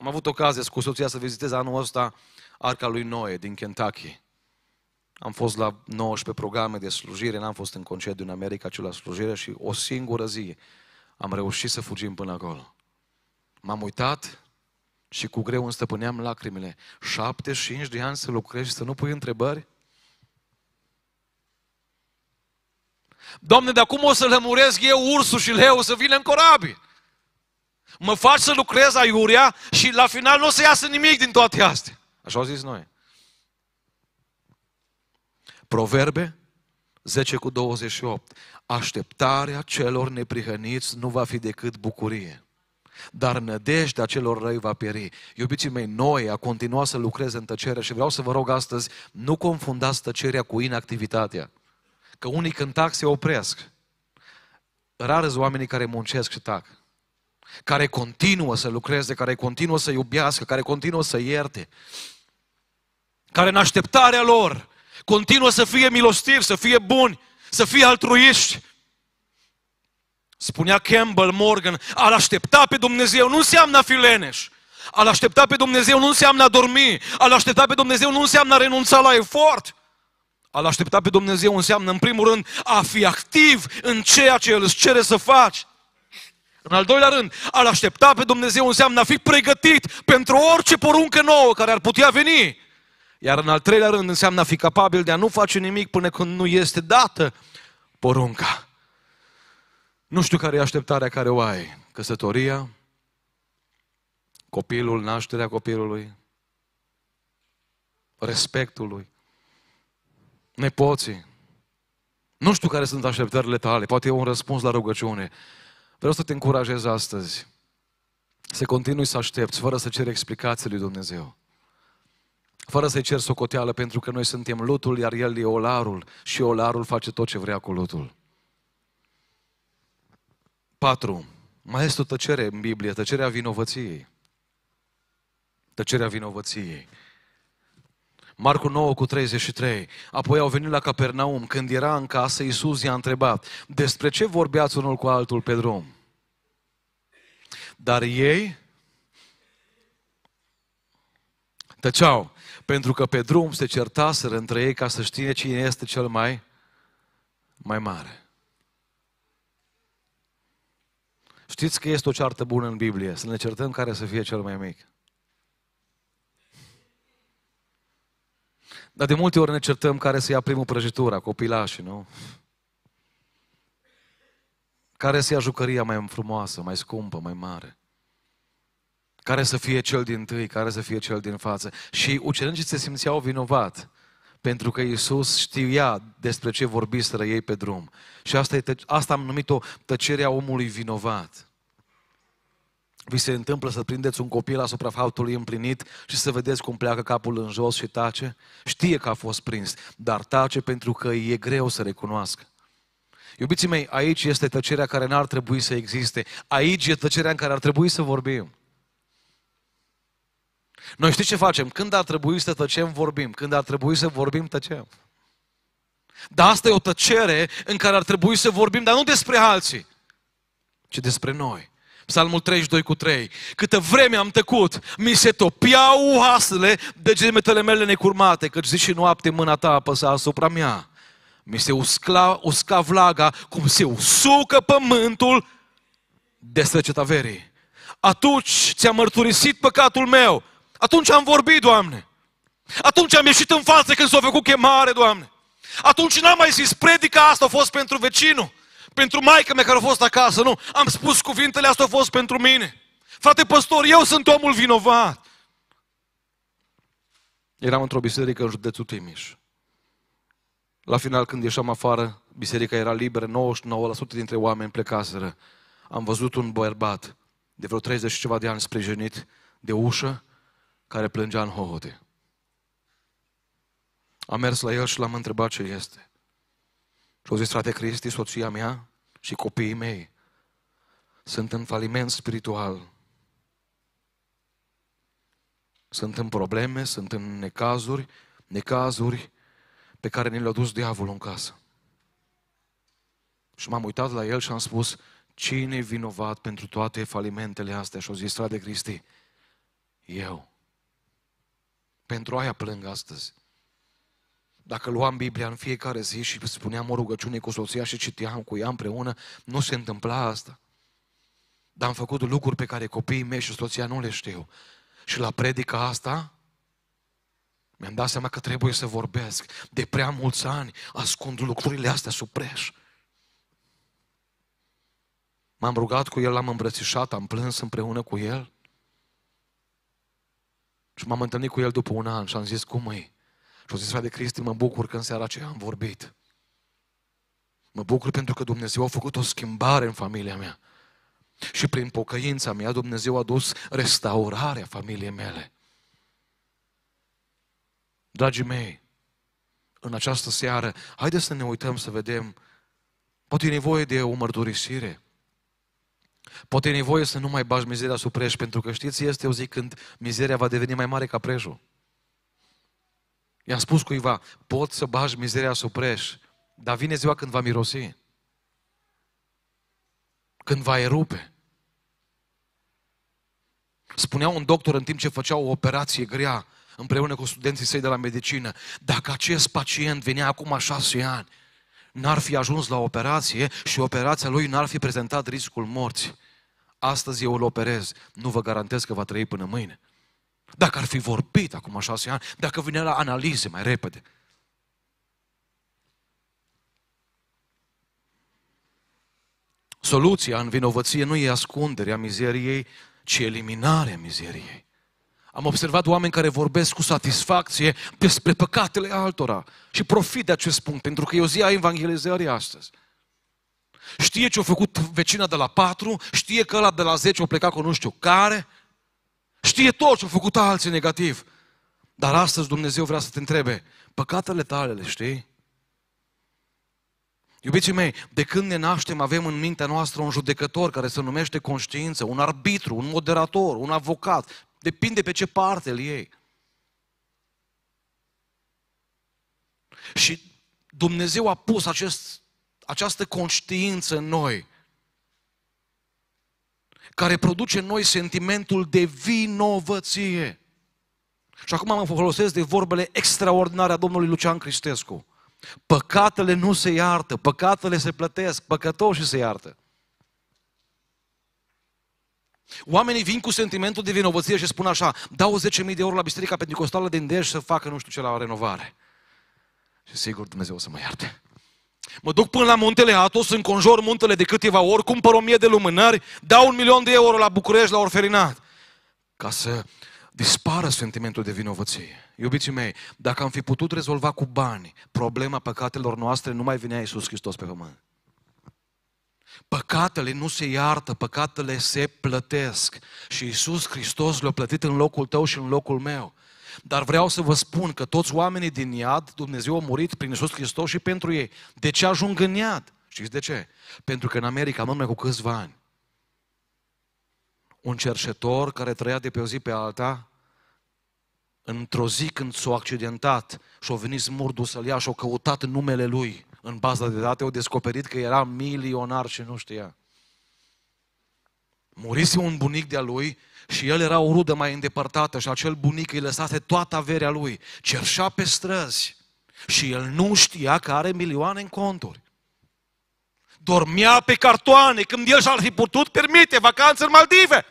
Am avut ocazia cu soția să vizitez anul ăsta Arca lui Noe din Kentucky. Am fost la 19 programe de slujire, n-am fost în concediu în America, ci la slujire și o singură zi am reușit să fugim până acolo. M-am uitat, și cu greu stăpâneam lacrimile. șapte cinci de ani să lucrezi și să nu pui întrebări? Doamne, de acum o să lămuresc eu ursul și leu să vină în corabie? Mă faci să lucrez aiurea și la final nu o să iasă nimic din toate astea. Așa au zis noi. Proverbe 10 cu 28. Așteptarea celor neprihăniți nu va fi decât bucurie dar nădejdea celor răi va pieri. Iubiții mei, noi a continuat să lucrez în tăcere și vreau să vă rog astăzi, nu confundați tăcerea cu inactivitatea. Că unii când tac se opresc. Rare sunt oamenii care muncesc și tac. Care continuă să lucreze, care continuă să iubească, care continuă să ierte. Care în așteptarea lor continuă să fie milostivi, să fie buni, să fie altruiști, Spunea Campbell Morgan, a aștepta pe Dumnezeu nu înseamnă a fi leneș. a aștepta pe Dumnezeu nu înseamnă a dormi. a aștepta pe Dumnezeu nu înseamnă a renunța la efort. a aștepta pe Dumnezeu înseamnă, în primul rând, a fi activ în ceea ce El îți cere să faci. În al doilea rând, a aștepta pe Dumnezeu înseamnă a fi pregătit pentru orice poruncă nouă care ar putea veni. Iar în al treilea rând înseamnă a fi capabil de a nu face nimic până când nu este dată porunca. Nu știu care e așteptarea care o ai. Căsătoria, copilul, nașterea copilului, respectul lui, nepoții. Nu știu care sunt așteptările tale, poate e un răspuns la rugăciune. Vreau să te încurajez astăzi să continui să aștepți, fără să ceri explicații lui Dumnezeu. Fără să-i ceri socoteală, pentru că noi suntem lutul, iar el e olarul și olarul face tot ce vrea cu lutul. 4. Mai este o tăcere în Biblie, tăcerea vinovăției. Tăcerea vinovăției. Marcu 9 cu 33. Apoi au venit la Capernaum. Când era în casă, Iisus i-a întrebat, despre ce vorbeați unul cu altul pe drum? Dar ei tăceau, pentru că pe drum se certaseră între ei ca să știe cine este cel mai, mai mare. Știți că este o ceartă bună în Biblie, să ne certăm care să fie cel mai mic. Dar de multe ori ne certăm care să ia primul prăjitura, copilașii, nu? Care să ia jucăria mai frumoasă, mai scumpă, mai mare? Care să fie cel din tâi, care să fie cel din față? Și ucenicii se simțeau vinovat pentru că Iisus știa despre ce vorbiseră ei pe drum. Și asta, e, asta am numit-o tăcerea omului vinovat. Vi se întâmplă să prindeți un copil asupra faptului împlinit și să vedeți cum pleacă capul în jos și tace? Știe că a fost prins, dar tace pentru că e greu să recunoască. Iubiții mei, aici este tăcerea care n-ar trebui să existe. Aici e tăcerea în care ar trebui să vorbim. Noi știți ce facem? Când ar trebui să tăcem, vorbim. Când ar trebui să vorbim, tăcem. Dar asta e o tăcere în care ar trebui să vorbim, dar nu despre alții, ci despre noi. Psalmul 32 cu 3. Câtă vreme am tăcut, mi se topiau oasele de gemetele mele necurmate, căci zi și noapte mâna ta apăsa asupra mea. Mi se uscla, usca vlaga cum se usucă pământul de seceta verii. Atunci ți-am mărturisit păcatul meu atunci am vorbit, Doamne. Atunci am ieșit în față când s-a făcut chemare, Doamne. Atunci n-am mai zis, predica asta a fost pentru vecinul, pentru maica mea care a fost acasă, nu. Am spus cuvintele astea au fost pentru mine. Frate păstor, eu sunt omul vinovat. Eram într-o biserică în județul Timiș. La final, când ieșeam afară, biserica era liberă, 99% dintre oameni plecaseră. Am văzut un bărbat de vreo 30 și ceva de ani sprijinit de ușă care plângea în hohote. Am mers la el și l-am întrebat ce este. Și au zis, frate Cristi, soția mea și copiii mei sunt în faliment spiritual. Sunt în probleme, sunt în necazuri, necazuri pe care ne le-a dus diavolul în casă. Și m-am uitat la el și am spus, cine e vinovat pentru toate falimentele astea? Și au zis, frate Cristi, eu. Pentru aia plâng astăzi. Dacă luam Biblia în fiecare zi și spuneam o rugăciune cu soția și citeam cu ea împreună, nu se întâmpla asta. Dar am făcut lucruri pe care copiii mei și soția nu le știu. Și la predica asta, mi-am dat seama că trebuie să vorbesc. De prea mulți ani ascund lucrurile astea sub preș. M-am rugat cu el, l-am îmbrățișat, am plâns împreună cu el. Și m-am întâlnit cu el după un an și am zis, cum e? Și au zis, frate Cristi, mă bucur că în seara aceea am vorbit. Mă bucur pentru că Dumnezeu a făcut o schimbare în familia mea. Și prin pocăința mea Dumnezeu a dus restaurarea familiei mele. Dragii mei, în această seară, haideți să ne uităm să vedem, poate e nevoie de o mărturisire, Poate e nevoie să nu mai bagi mizeria sub preș, pentru că știți, este o zi când mizeria va deveni mai mare ca prejul. I-am spus cuiva, pot să bagi mizeria sub preș, dar vine ziua când va mirosi. Când va erupe. Spunea un doctor în timp ce făcea o operație grea, împreună cu studenții săi de la medicină, dacă acest pacient venea acum șase ani, n-ar fi ajuns la operație și operația lui n-ar fi prezentat riscul morții. Astăzi eu îl operez, nu vă garantez că va trăi până mâine. Dacă ar fi vorbit acum șase ani, dacă vine la analize mai repede. Soluția în vinovăție nu e ascunderea mizeriei, ci eliminarea mizeriei. Am observat oameni care vorbesc cu satisfacție despre păcatele altora și profit de acest punct, pentru că e o zi a evangelizării astăzi. Știe ce-a făcut vecina de la patru, știe că ăla de la zece a plecat cu nu știu care, știe tot ce-a făcut alții negativ. Dar astăzi Dumnezeu vrea să te întrebe, păcatele tale le știi? Iubiții mei, de când ne naștem avem în mintea noastră un judecător care se numește conștiință, un arbitru, un moderator, un avocat. Depinde pe ce parte îl iei. Și Dumnezeu a pus acest această conștiință în noi care produce în noi sentimentul de vinovăție. Și acum mă folosesc de vorbele extraordinare a domnului Lucian Cristescu. Păcatele nu se iartă, păcatele se plătesc, păcătoșii se iartă. Oamenii vin cu sentimentul de vinovăție și spun așa, dau 10.000 de euro la Biserica Pentecostală din Dej să facă nu știu ce la renovare. Și sigur Dumnezeu o să mă ierte. Mă duc până la muntele Atos, înconjor muntele de câteva ori, cumpăr o mie de lumânări, dau un milion de euro la București, la orferinat, Ca să dispară sentimentul de vinovăție. Iubiții mei, dacă am fi putut rezolva cu bani problema păcatelor noastre, nu mai venea Iisus Hristos pe pământ. Păcatele nu se iartă, păcatele se plătesc. Și Iisus Hristos le-a plătit în locul tău și în locul meu. Dar vreau să vă spun că toți oamenii din iad, Dumnezeu a murit prin Iisus Hristos și pentru ei. De ce ajung în iad? Știți de ce? Pentru că în America, mă numai cu câțiva ani, un cercetor care trăia de pe o zi pe alta, într-o zi când s-a accidentat și a venit smurdu să-l ia și a căutat numele lui în baza de date, au descoperit că era milionar și nu știa. Murise un bunic de-a lui și el era o rudă mai îndepărtată și acel bunic îi lăsase toată averea lui. Cerșa pe străzi și el nu știa că are milioane în conturi. Dormea pe cartoane când el și-ar fi putut permite vacanță în Maldive.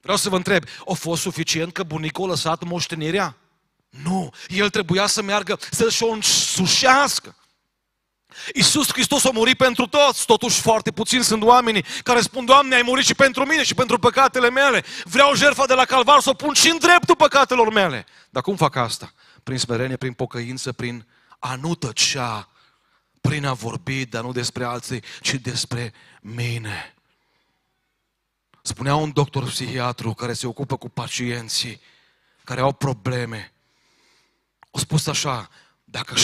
Vreau să vă întreb, a fost suficient că bunicul a lăsat moștenirea? Nu, el trebuia să meargă să-și o însușească. Iisus Hristos a murit pentru toți, totuși foarte puțini sunt oamenii care spun, Doamne, ai murit și pentru mine și pentru păcatele mele. Vreau jertfa de la calvar să o pun și în dreptul păcatelor mele. Dar cum fac asta? Prin smerenie, prin pocăință, prin a nu tăcea, prin a vorbi, dar nu despre alții, ci despre mine. Spunea un doctor psihiatru care se ocupă cu pacienții care au probleme. O spus așa, dacă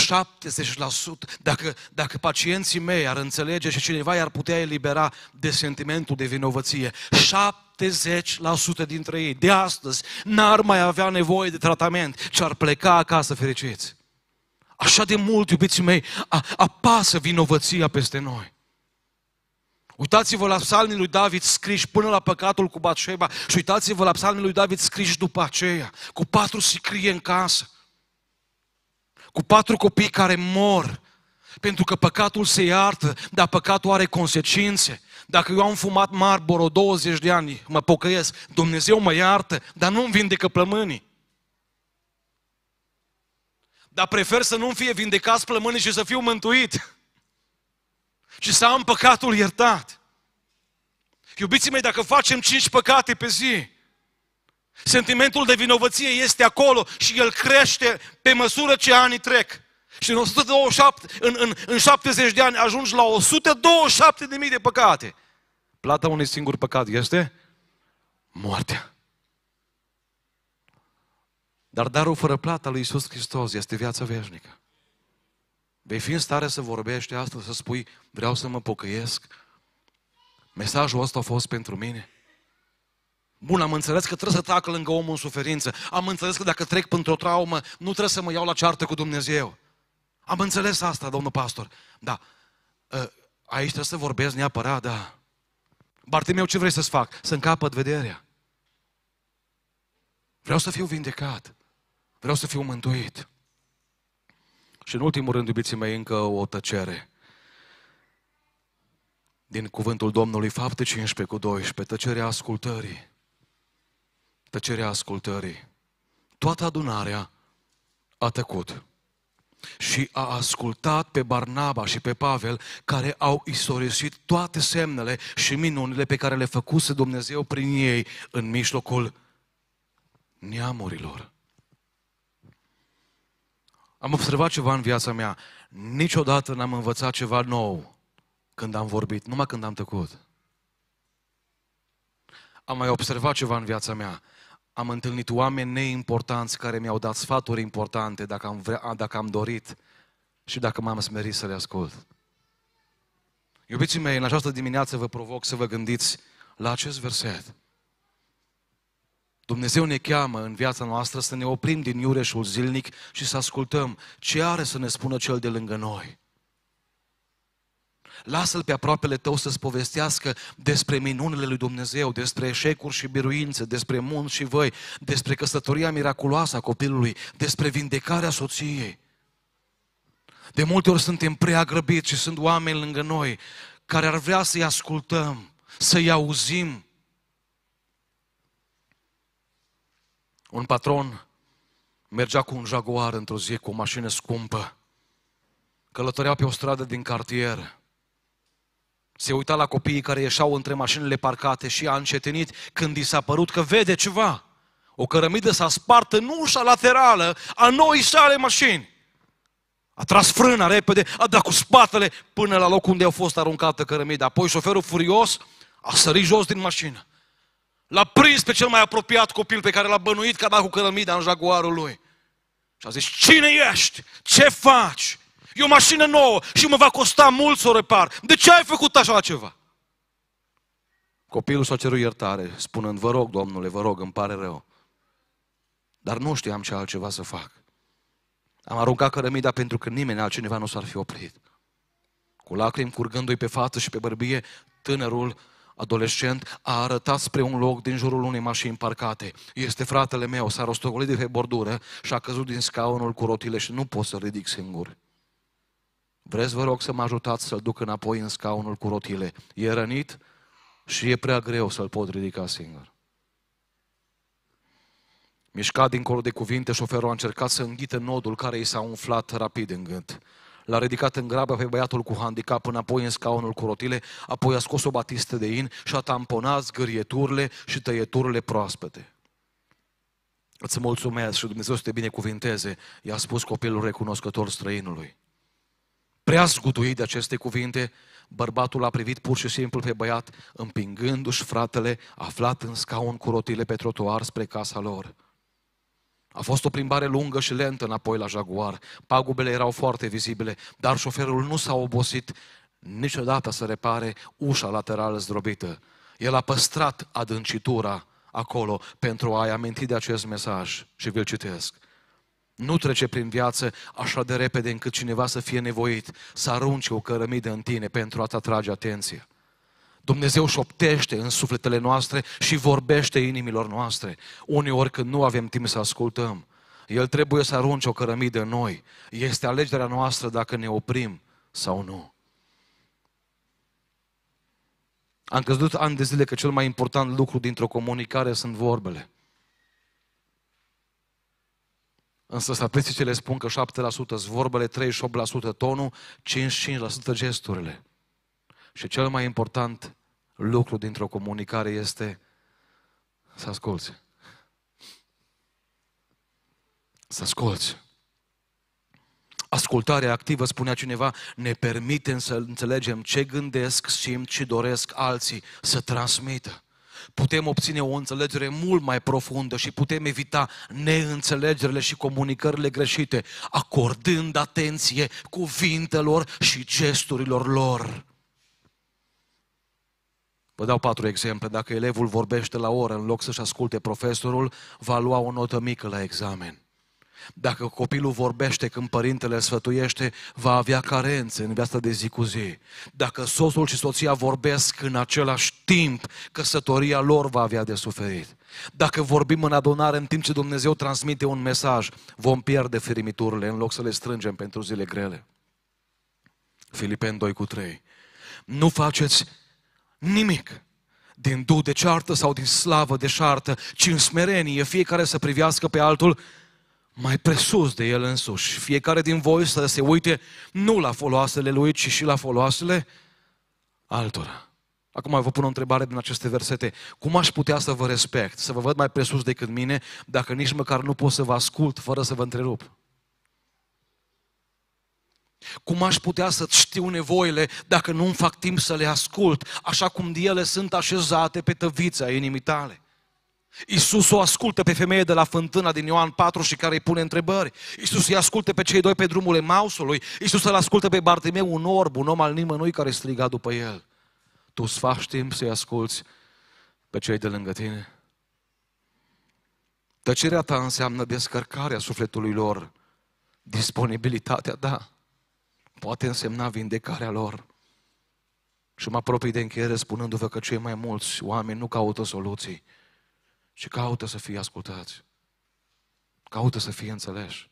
70%, dacă, dacă pacienții mei ar înțelege și cineva i-ar putea elibera de sentimentul de vinovăție, 70% dintre ei de astăzi n-ar mai avea nevoie de tratament, ci ar pleca acasă fericiți. Așa de mult, iubiții mei, apasă vinovăția peste noi. Uitați-vă la psalmii lui David scriși până la păcatul cu Batșeba și uitați-vă la psalmii lui David scriși după aceea, cu patru sicrie în casă cu patru copii care mor, pentru că păcatul se iartă, dar păcatul are consecințe. Dacă eu am fumat Marlboro 20 de ani, mă pocăiesc, Dumnezeu mă iartă, dar nu-mi vindecă plămânii. Dar prefer să nu-mi fie vindecați plămânii și să fiu mântuit. Și să am păcatul iertat. Iubiții mei, dacă facem cinci păcate pe zi, Sentimentul de vinovăție este acolo și el crește pe măsură ce anii trec. Și în, 127, în, în, în 70 de ani ajungi la 127 de mii de păcate. Plata unui singur păcat este moartea. Dar darul fără plata lui Isus Hristos este viața veșnică. Vei fi în stare să vorbești astăzi, să spui, vreau să mă pocăiesc. Mesajul ăsta a fost pentru mine. Bun, am înțeles că trebuie să tac lângă omul în suferință. Am înțeles că dacă trec printr-o traumă, nu trebuie să mă iau la ceartă cu Dumnezeu. Am înțeles asta, domnul pastor. Da, ă, aici trebuie să vorbesc neapărat, da. Bartimeu, ce vrei să-ți fac? Să-mi capăt vederea. Vreau să fiu vindecat. Vreau să fiu mântuit. Și în ultimul rând, iubiții mei, încă o tăcere. Din cuvântul Domnului, fapte 15 cu 12, tăcerea ascultării tăcerea ascultării. Toată adunarea a tăcut și a ascultat pe Barnaba și pe Pavel, care au istorisit toate semnele și minunile pe care le făcuse Dumnezeu prin ei în mijlocul neamurilor. Am observat ceva în viața mea. Niciodată n-am învățat ceva nou când am vorbit, numai când am tăcut. Am mai observat ceva în viața mea. Am întâlnit oameni neimportanți care mi-au dat sfaturi importante dacă am, vrea, dacă am dorit și dacă m-am smerit să le ascult. Iubiții mei, în această dimineață vă provoc să vă gândiți la acest verset. Dumnezeu ne cheamă în viața noastră să ne oprim din iureșul zilnic și să ascultăm ce are să ne spună cel de lângă noi. Lasă-l pe aproapele tău să-ți povestească despre minunile lui Dumnezeu, despre eșecuri și biruințe, despre munți și voi, despre căsătoria miraculoasă a copilului, despre vindecarea soției. De multe ori suntem prea grăbiți și sunt oameni lângă noi care ar vrea să-i ascultăm, să-i auzim. Un patron mergea cu un jaguar într-o zi cu o mașină scumpă. călătorea pe o stradă din cartier. Se uita la copiii care ieșeau între mașinile parcate și a încetinit când i s-a părut că vede ceva. O cărămidă s-a spart în ușa laterală a noi sale mașini. A tras frâna repede, a dat cu spatele până la locul unde au fost aruncată cărămida. Apoi șoferul furios a sărit jos din mașină. L-a prins pe cel mai apropiat copil pe care l-a bănuit că a dat cu cărămida în jaguarul lui. Și a zis, cine ești? Ce faci? E o mașină nouă și mă va costa mult să o repar. De ce ai făcut așa ceva? Copilul s-a cerut iertare, spunând, vă rog, domnule, vă rog, îmi pare rău. Dar nu știam ce altceva să fac. Am aruncat cărămida pentru că nimeni altcineva nu s-ar fi oprit. Cu lacrimi curgându-i pe față și pe bărbie, tânărul adolescent a arătat spre un loc din jurul unei mașini parcate. Este fratele meu, s-a rostogolit de pe bordură și a căzut din scaunul cu rotile și nu pot să ridic singur. Vreți, vă rog, să mă ajutați să-l duc înapoi în scaunul cu rotile. E rănit și e prea greu să-l pot ridica singur. Mișcat dincolo de cuvinte, șoferul a încercat să înghită nodul care i s-a umflat rapid în gând. L-a ridicat în grabă pe băiatul cu handicap înapoi în scaunul cu rotile, apoi a scos o batistă de in și a tamponat zgârieturile și tăieturile proaspete. Îți mulțumesc și Dumnezeu să te binecuvinteze, i-a spus copilul recunoscător străinului prea zguduit de aceste cuvinte, bărbatul a privit pur și simplu pe băiat, împingându-și fratele aflat în scaun cu rotile pe trotuar spre casa lor. A fost o plimbare lungă și lentă înapoi la Jaguar. Pagubele erau foarte vizibile, dar șoferul nu s-a obosit niciodată să repare ușa laterală zdrobită. El a păstrat adâncitura acolo pentru a-i aminti de acest mesaj și vi-l citesc. Nu trece prin viață așa de repede încât cineva să fie nevoit să arunce o cărămidă în tine pentru a-ți atrage atenția. Dumnezeu șoptește în sufletele noastre și vorbește inimilor noastre. Uneori când nu avem timp să ascultăm, El trebuie să arunce o cărămidă în noi. Este alegerea noastră dacă ne oprim sau nu. Am crezut ani de zile că cel mai important lucru dintr-o comunicare sunt vorbele. Însă statisticile spun că 7% sunt vorbele, 38% tonul, 55% gesturile. Și cel mai important lucru dintr-o comunicare este să asculți. Să asculți. Ascultarea activă, spunea cineva, ne permite să înțelegem ce gândesc, simt și doresc alții să transmită putem obține o înțelegere mult mai profundă și putem evita neînțelegerile și comunicările greșite, acordând atenție cuvintelor și gesturilor lor. Vă dau patru exemple. Dacă elevul vorbește la oră, în loc să-și asculte profesorul, va lua o notă mică la examen. Dacă copilul vorbește când părintele sfătuiește, va avea carențe în viața de zi cu zi. Dacă soțul și soția vorbesc în același timp, căsătoria lor va avea de suferit. Dacă vorbim în adunare în timp ce Dumnezeu transmite un mesaj, vom pierde firimiturile în loc să le strângem pentru zile grele. Filipeni 2 cu 3. Nu faceți nimic din du de ceartă sau din slavă de șartă, ci în smerenie fiecare să privească pe altul mai presus de el însuși. Fiecare din voi să se uite nu la foloasele lui, ci și la foloasele altora. Acum vă pun o întrebare din aceste versete. Cum aș putea să vă respect, să vă văd mai presus decât mine, dacă nici măcar nu pot să vă ascult fără să vă întrerup? Cum aș putea să știu nevoile dacă nu-mi fac timp să le ascult, așa cum ele sunt așezate pe tăvița inimii tale? Iisus o ascultă pe femeie de la fântâna din Ioan 4 și care îi pune întrebări. Iisus îi ascultă pe cei doi pe drumul Emausului. Iisus îl ascultă pe Bartimeu, un orb, un om al nimănui care striga după el. Tu îți faci timp să-i asculți pe cei de lângă tine? Tăcerea ta înseamnă descărcarea sufletului lor. Disponibilitatea ta da, poate însemna vindecarea lor. Și mă apropii de încheiere spunându-vă că cei mai mulți oameni nu caută soluții, și caută să fie ascultați. Caută să fie înțeleși.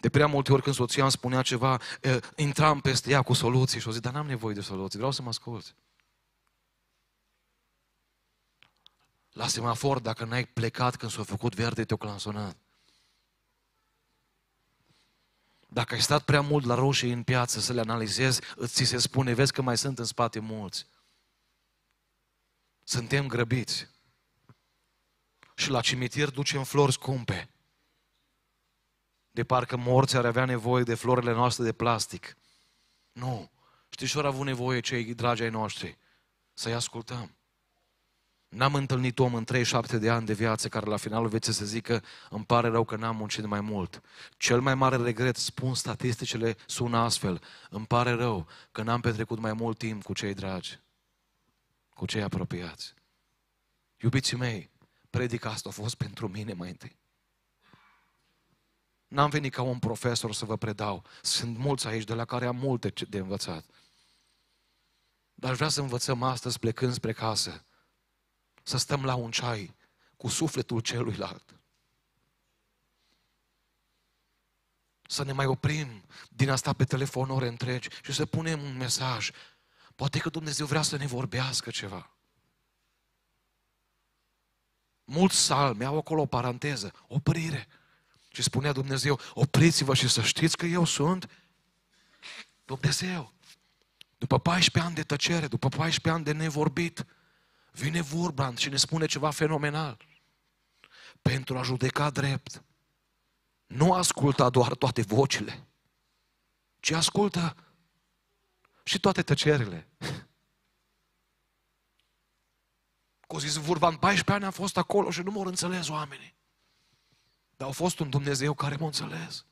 De prea multe ori când soția îmi spunea ceva, intram peste ea cu soluții și o zic, dar n-am nevoie de soluții, vreau să mă ascult. La semafor, dacă n-ai plecat când s-a făcut verde, te-o clansonat. Dacă ai stat prea mult la roșii în piață să le analizezi, îți se spune, vezi că mai sunt în spate mulți. Suntem grăbiți și la cimitir ducem flori scumpe. De parcă morții ar avea nevoie de florile noastre de plastic. Nu. Știți ce au avut nevoie cei dragi ai noștri? Să-i ascultăm. N-am întâlnit om în 37 de ani de viață care la finalul vieții să zică îmi pare rău că n-am muncit mai mult. Cel mai mare regret, spun statisticile, sună astfel. Îmi pare rău că n-am petrecut mai mult timp cu cei dragi, cu cei apropiați. Iubiții mei, predica asta a fost pentru mine mai întâi. N-am venit ca un profesor să vă predau. Sunt mulți aici de la care am multe de învățat. Dar vreau să învățăm astăzi plecând spre casă. Să stăm la un ceai cu sufletul celuilalt. Să ne mai oprim din asta pe telefon ore întregi și să punem un mesaj. Poate că Dumnezeu vrea să ne vorbească ceva. Mulți salmi au acolo o paranteză, oprire. Și spunea Dumnezeu, opriți-vă și să știți că eu sunt Dumnezeu. După 14 ani de tăcere, după 14 ani de nevorbit, vine Vurbrand și ne spune ceva fenomenal. Pentru a judeca drept, nu asculta doar toate vocile, ci ascultă și toate tăcerile. Că zis vorba, în 14 ani am fost acolo și nu mă înțeles oamenii. Dar au fost un Dumnezeu care m-a înțeles.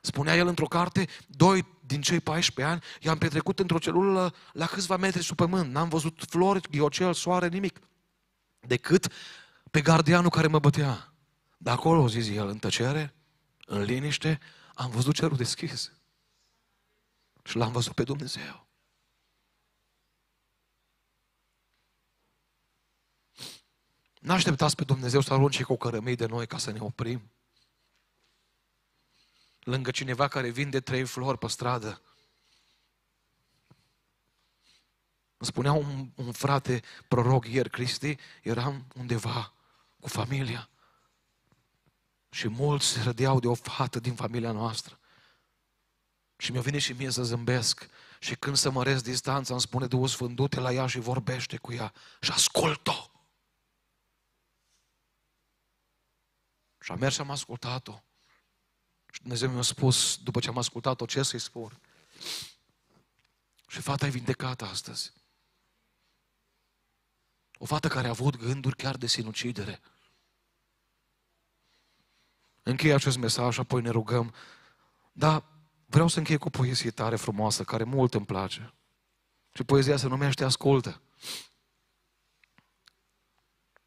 Spunea el într-o carte, doi din cei 14 ani i-am petrecut într-o celulă la câțiva metri sub pământ. N-am văzut flori, ghiocel, soare, nimic. Decât pe gardianul care mă bătea. De acolo, zis el, în tăcere, în liniște, am văzut cerul deschis. Și l-am văzut pe Dumnezeu. n așteptați pe Dumnezeu să arunce cu cărămii de noi ca să ne oprim. Lângă cineva care vinde trei flori pe stradă. Îmi spunea un, un frate proroc ieri, Cristi, eram undeva cu familia și mulți se rădeau de o fată din familia noastră. Și mi-a venit și mie să zâmbesc. Și când să măresc distanța, îmi spune Duhul Sfânt, du la ea și vorbește cu ea și ascult-o. Și am mers și am ascultat-o. Și Dumnezeu mi-a spus, după ce am ascultat-o, ce să-i spun. Și fata e vindecată astăzi. O fată care a avut gânduri chiar de sinucidere. Închei acest mesaj, apoi ne rugăm. Dar vreau să închei cu o poezie tare frumoasă, care mult îmi place. Și poezia se numește Ascultă.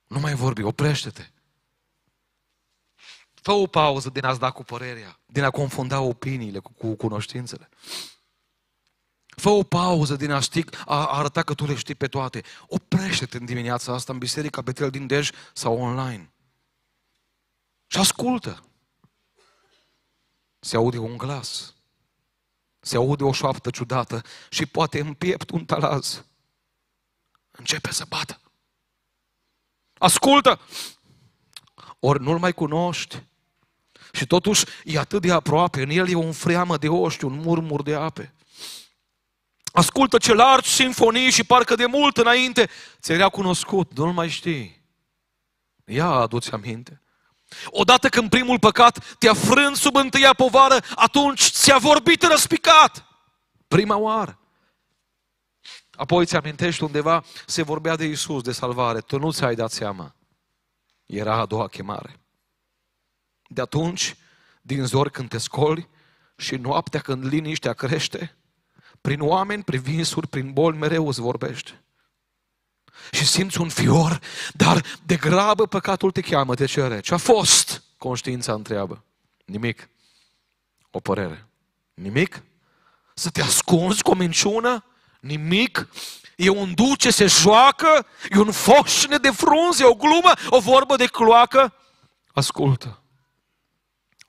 Nu mai vorbi, oprește-te. Fă o pauză din a-ți da cu părerea, din a confunda opiniile cu, cu cunoștințele. Fă o pauză din a, ști, a, a arăta că tu le știi pe toate. Oprește-te în dimineața asta în biserica Betel din Dej sau online. Și ascultă. Se aude un glas. Se aude o șoaptă ciudată și poate în piept un talaz. Începe să bată. Ascultă! Ori nu-l mai cunoști, și totuși e atât de aproape, în el e un freamă de oști, un murmur de ape. Ascultă ce largi sinfonii și parcă de mult înainte ți era cunoscut, nu mai știi. Ia aduți aminte. Odată când primul păcat te-a frânt sub întâia povară, atunci ți-a vorbit răspicat. Prima oară. Apoi ți amintești undeva, se vorbea de Isus, de salvare. Tu nu ți-ai dat seama. Era a doua chemare. De atunci, din zori când te scoli și noaptea când liniștea crește, prin oameni, prin vinsuri, prin boli, mereu îți vorbești. Și simți un fior, dar de grabă păcatul te cheamă, te cere. Ce a fost? Conștiința întreabă. Nimic. O părere. Nimic? Să te ascunzi cu o minciună? Nimic? E un duce, se joacă? E un foșne de frunze, o glumă, o vorbă de cloacă? Ascultă.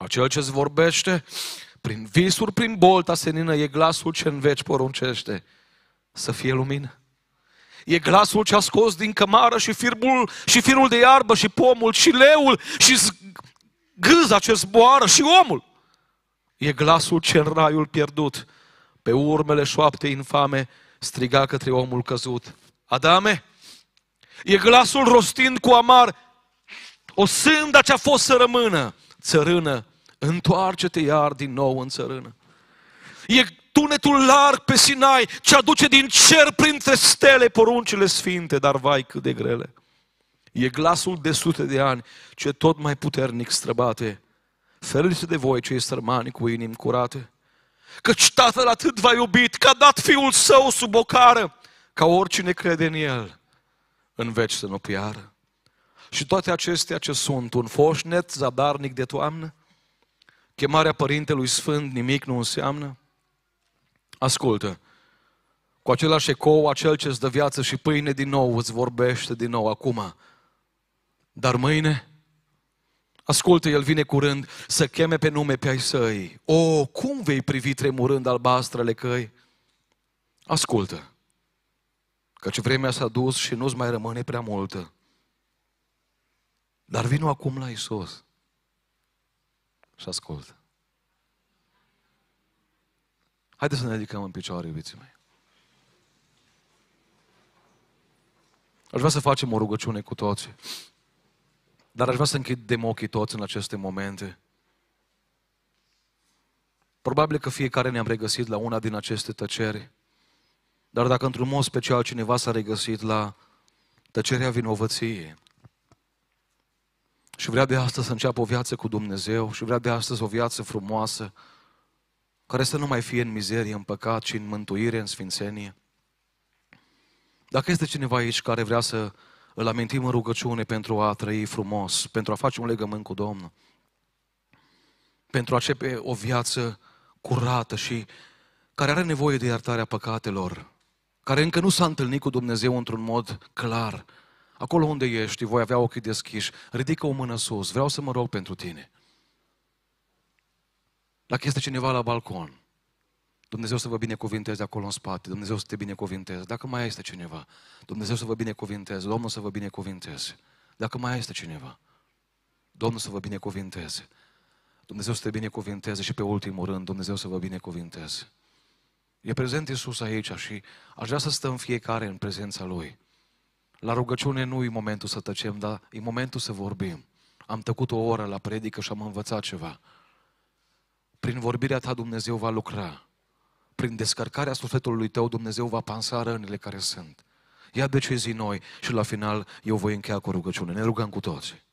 Acel ce vorbește prin visuri, prin bolta senină, e glasul ce în veci poruncește să fie lumină. E glasul ce a scos din cămară și firul, și firul de iarbă și pomul și leul și gâza ce zboară și omul. E glasul ce în raiul pierdut, pe urmele șoapte infame, striga către omul căzut. Adame, e glasul rostind cu amar, o sânda ce a fost să rămână, țărână, întoarce-te iar din nou în țărână. E tunetul larg pe Sinai ce aduce din cer printre stele poruncile sfinte, dar vai cât de grele. E glasul de sute de ani ce tot mai puternic străbate. Ferice de voi cei sărmani cu inimi curate, căci Tatăl atât v-a iubit că a dat Fiul Său sub ocară, ca oricine crede în El, în veci să nu piară. Și toate acestea ce sunt, un foșnet zadarnic de toamnă, chemarea Părintelui Sfânt nimic nu înseamnă? Ascultă, cu același ecou, acel ce îți dă viață și pâine din nou îți vorbește din nou acum. Dar mâine, ascultă, el vine curând să cheme pe nume pe ai săi. O, cum vei privi tremurând albastrele căi? Ascultă, căci vremea s-a dus și nu-ți mai rămâne prea multă. Dar vino acum la Isus și ascultă. Haideți să ne ridicăm în picioare, iubiții mei. Aș vrea să facem o rugăciune cu toți. Dar aș vrea să închidem ochii toți în aceste momente. Probabil că fiecare ne-am regăsit la una din aceste tăceri. Dar dacă într-un mod special cineva s-a regăsit la tăcerea vinovăției, și vrea de astăzi să înceapă o viață cu Dumnezeu și vrea de astăzi o viață frumoasă, care să nu mai fie în mizerie, în păcat, ci în mântuire, în sfințenie. Dacă este cineva aici care vrea să îl amintim în rugăciune pentru a trăi frumos, pentru a face un legământ cu Domnul, pentru a începe o viață curată și care are nevoie de iertarea păcatelor, care încă nu s-a întâlnit cu Dumnezeu într-un mod clar, Acolo unde ești, voi avea ochii deschiși, ridică o mână sus, vreau să mă rog pentru tine. Dacă este cineva la balcon, Dumnezeu să vă binecuvinteze acolo în spate, Dumnezeu să te binecuvinteze. Dacă mai este cineva, Dumnezeu să vă binecuvinteze, Domnul să vă binecuvinteze. Dacă mai este cineva, Domnul să vă binecuvinteze. Dumnezeu să te binecuvinteze și pe ultimul rând, Dumnezeu să vă binecuvinteze. E prezent Iisus aici și aș vrea să stăm fiecare în prezența Lui. La rugăciune nu e momentul să tăcem, dar e momentul să vorbim. Am tăcut o oră la predică și am învățat ceva. Prin vorbirea ta Dumnezeu va lucra. Prin descărcarea sufletului tău Dumnezeu va pansa rănile care sunt. Ia decizii noi și la final eu voi încheia cu rugăciune. Ne rugăm cu toți.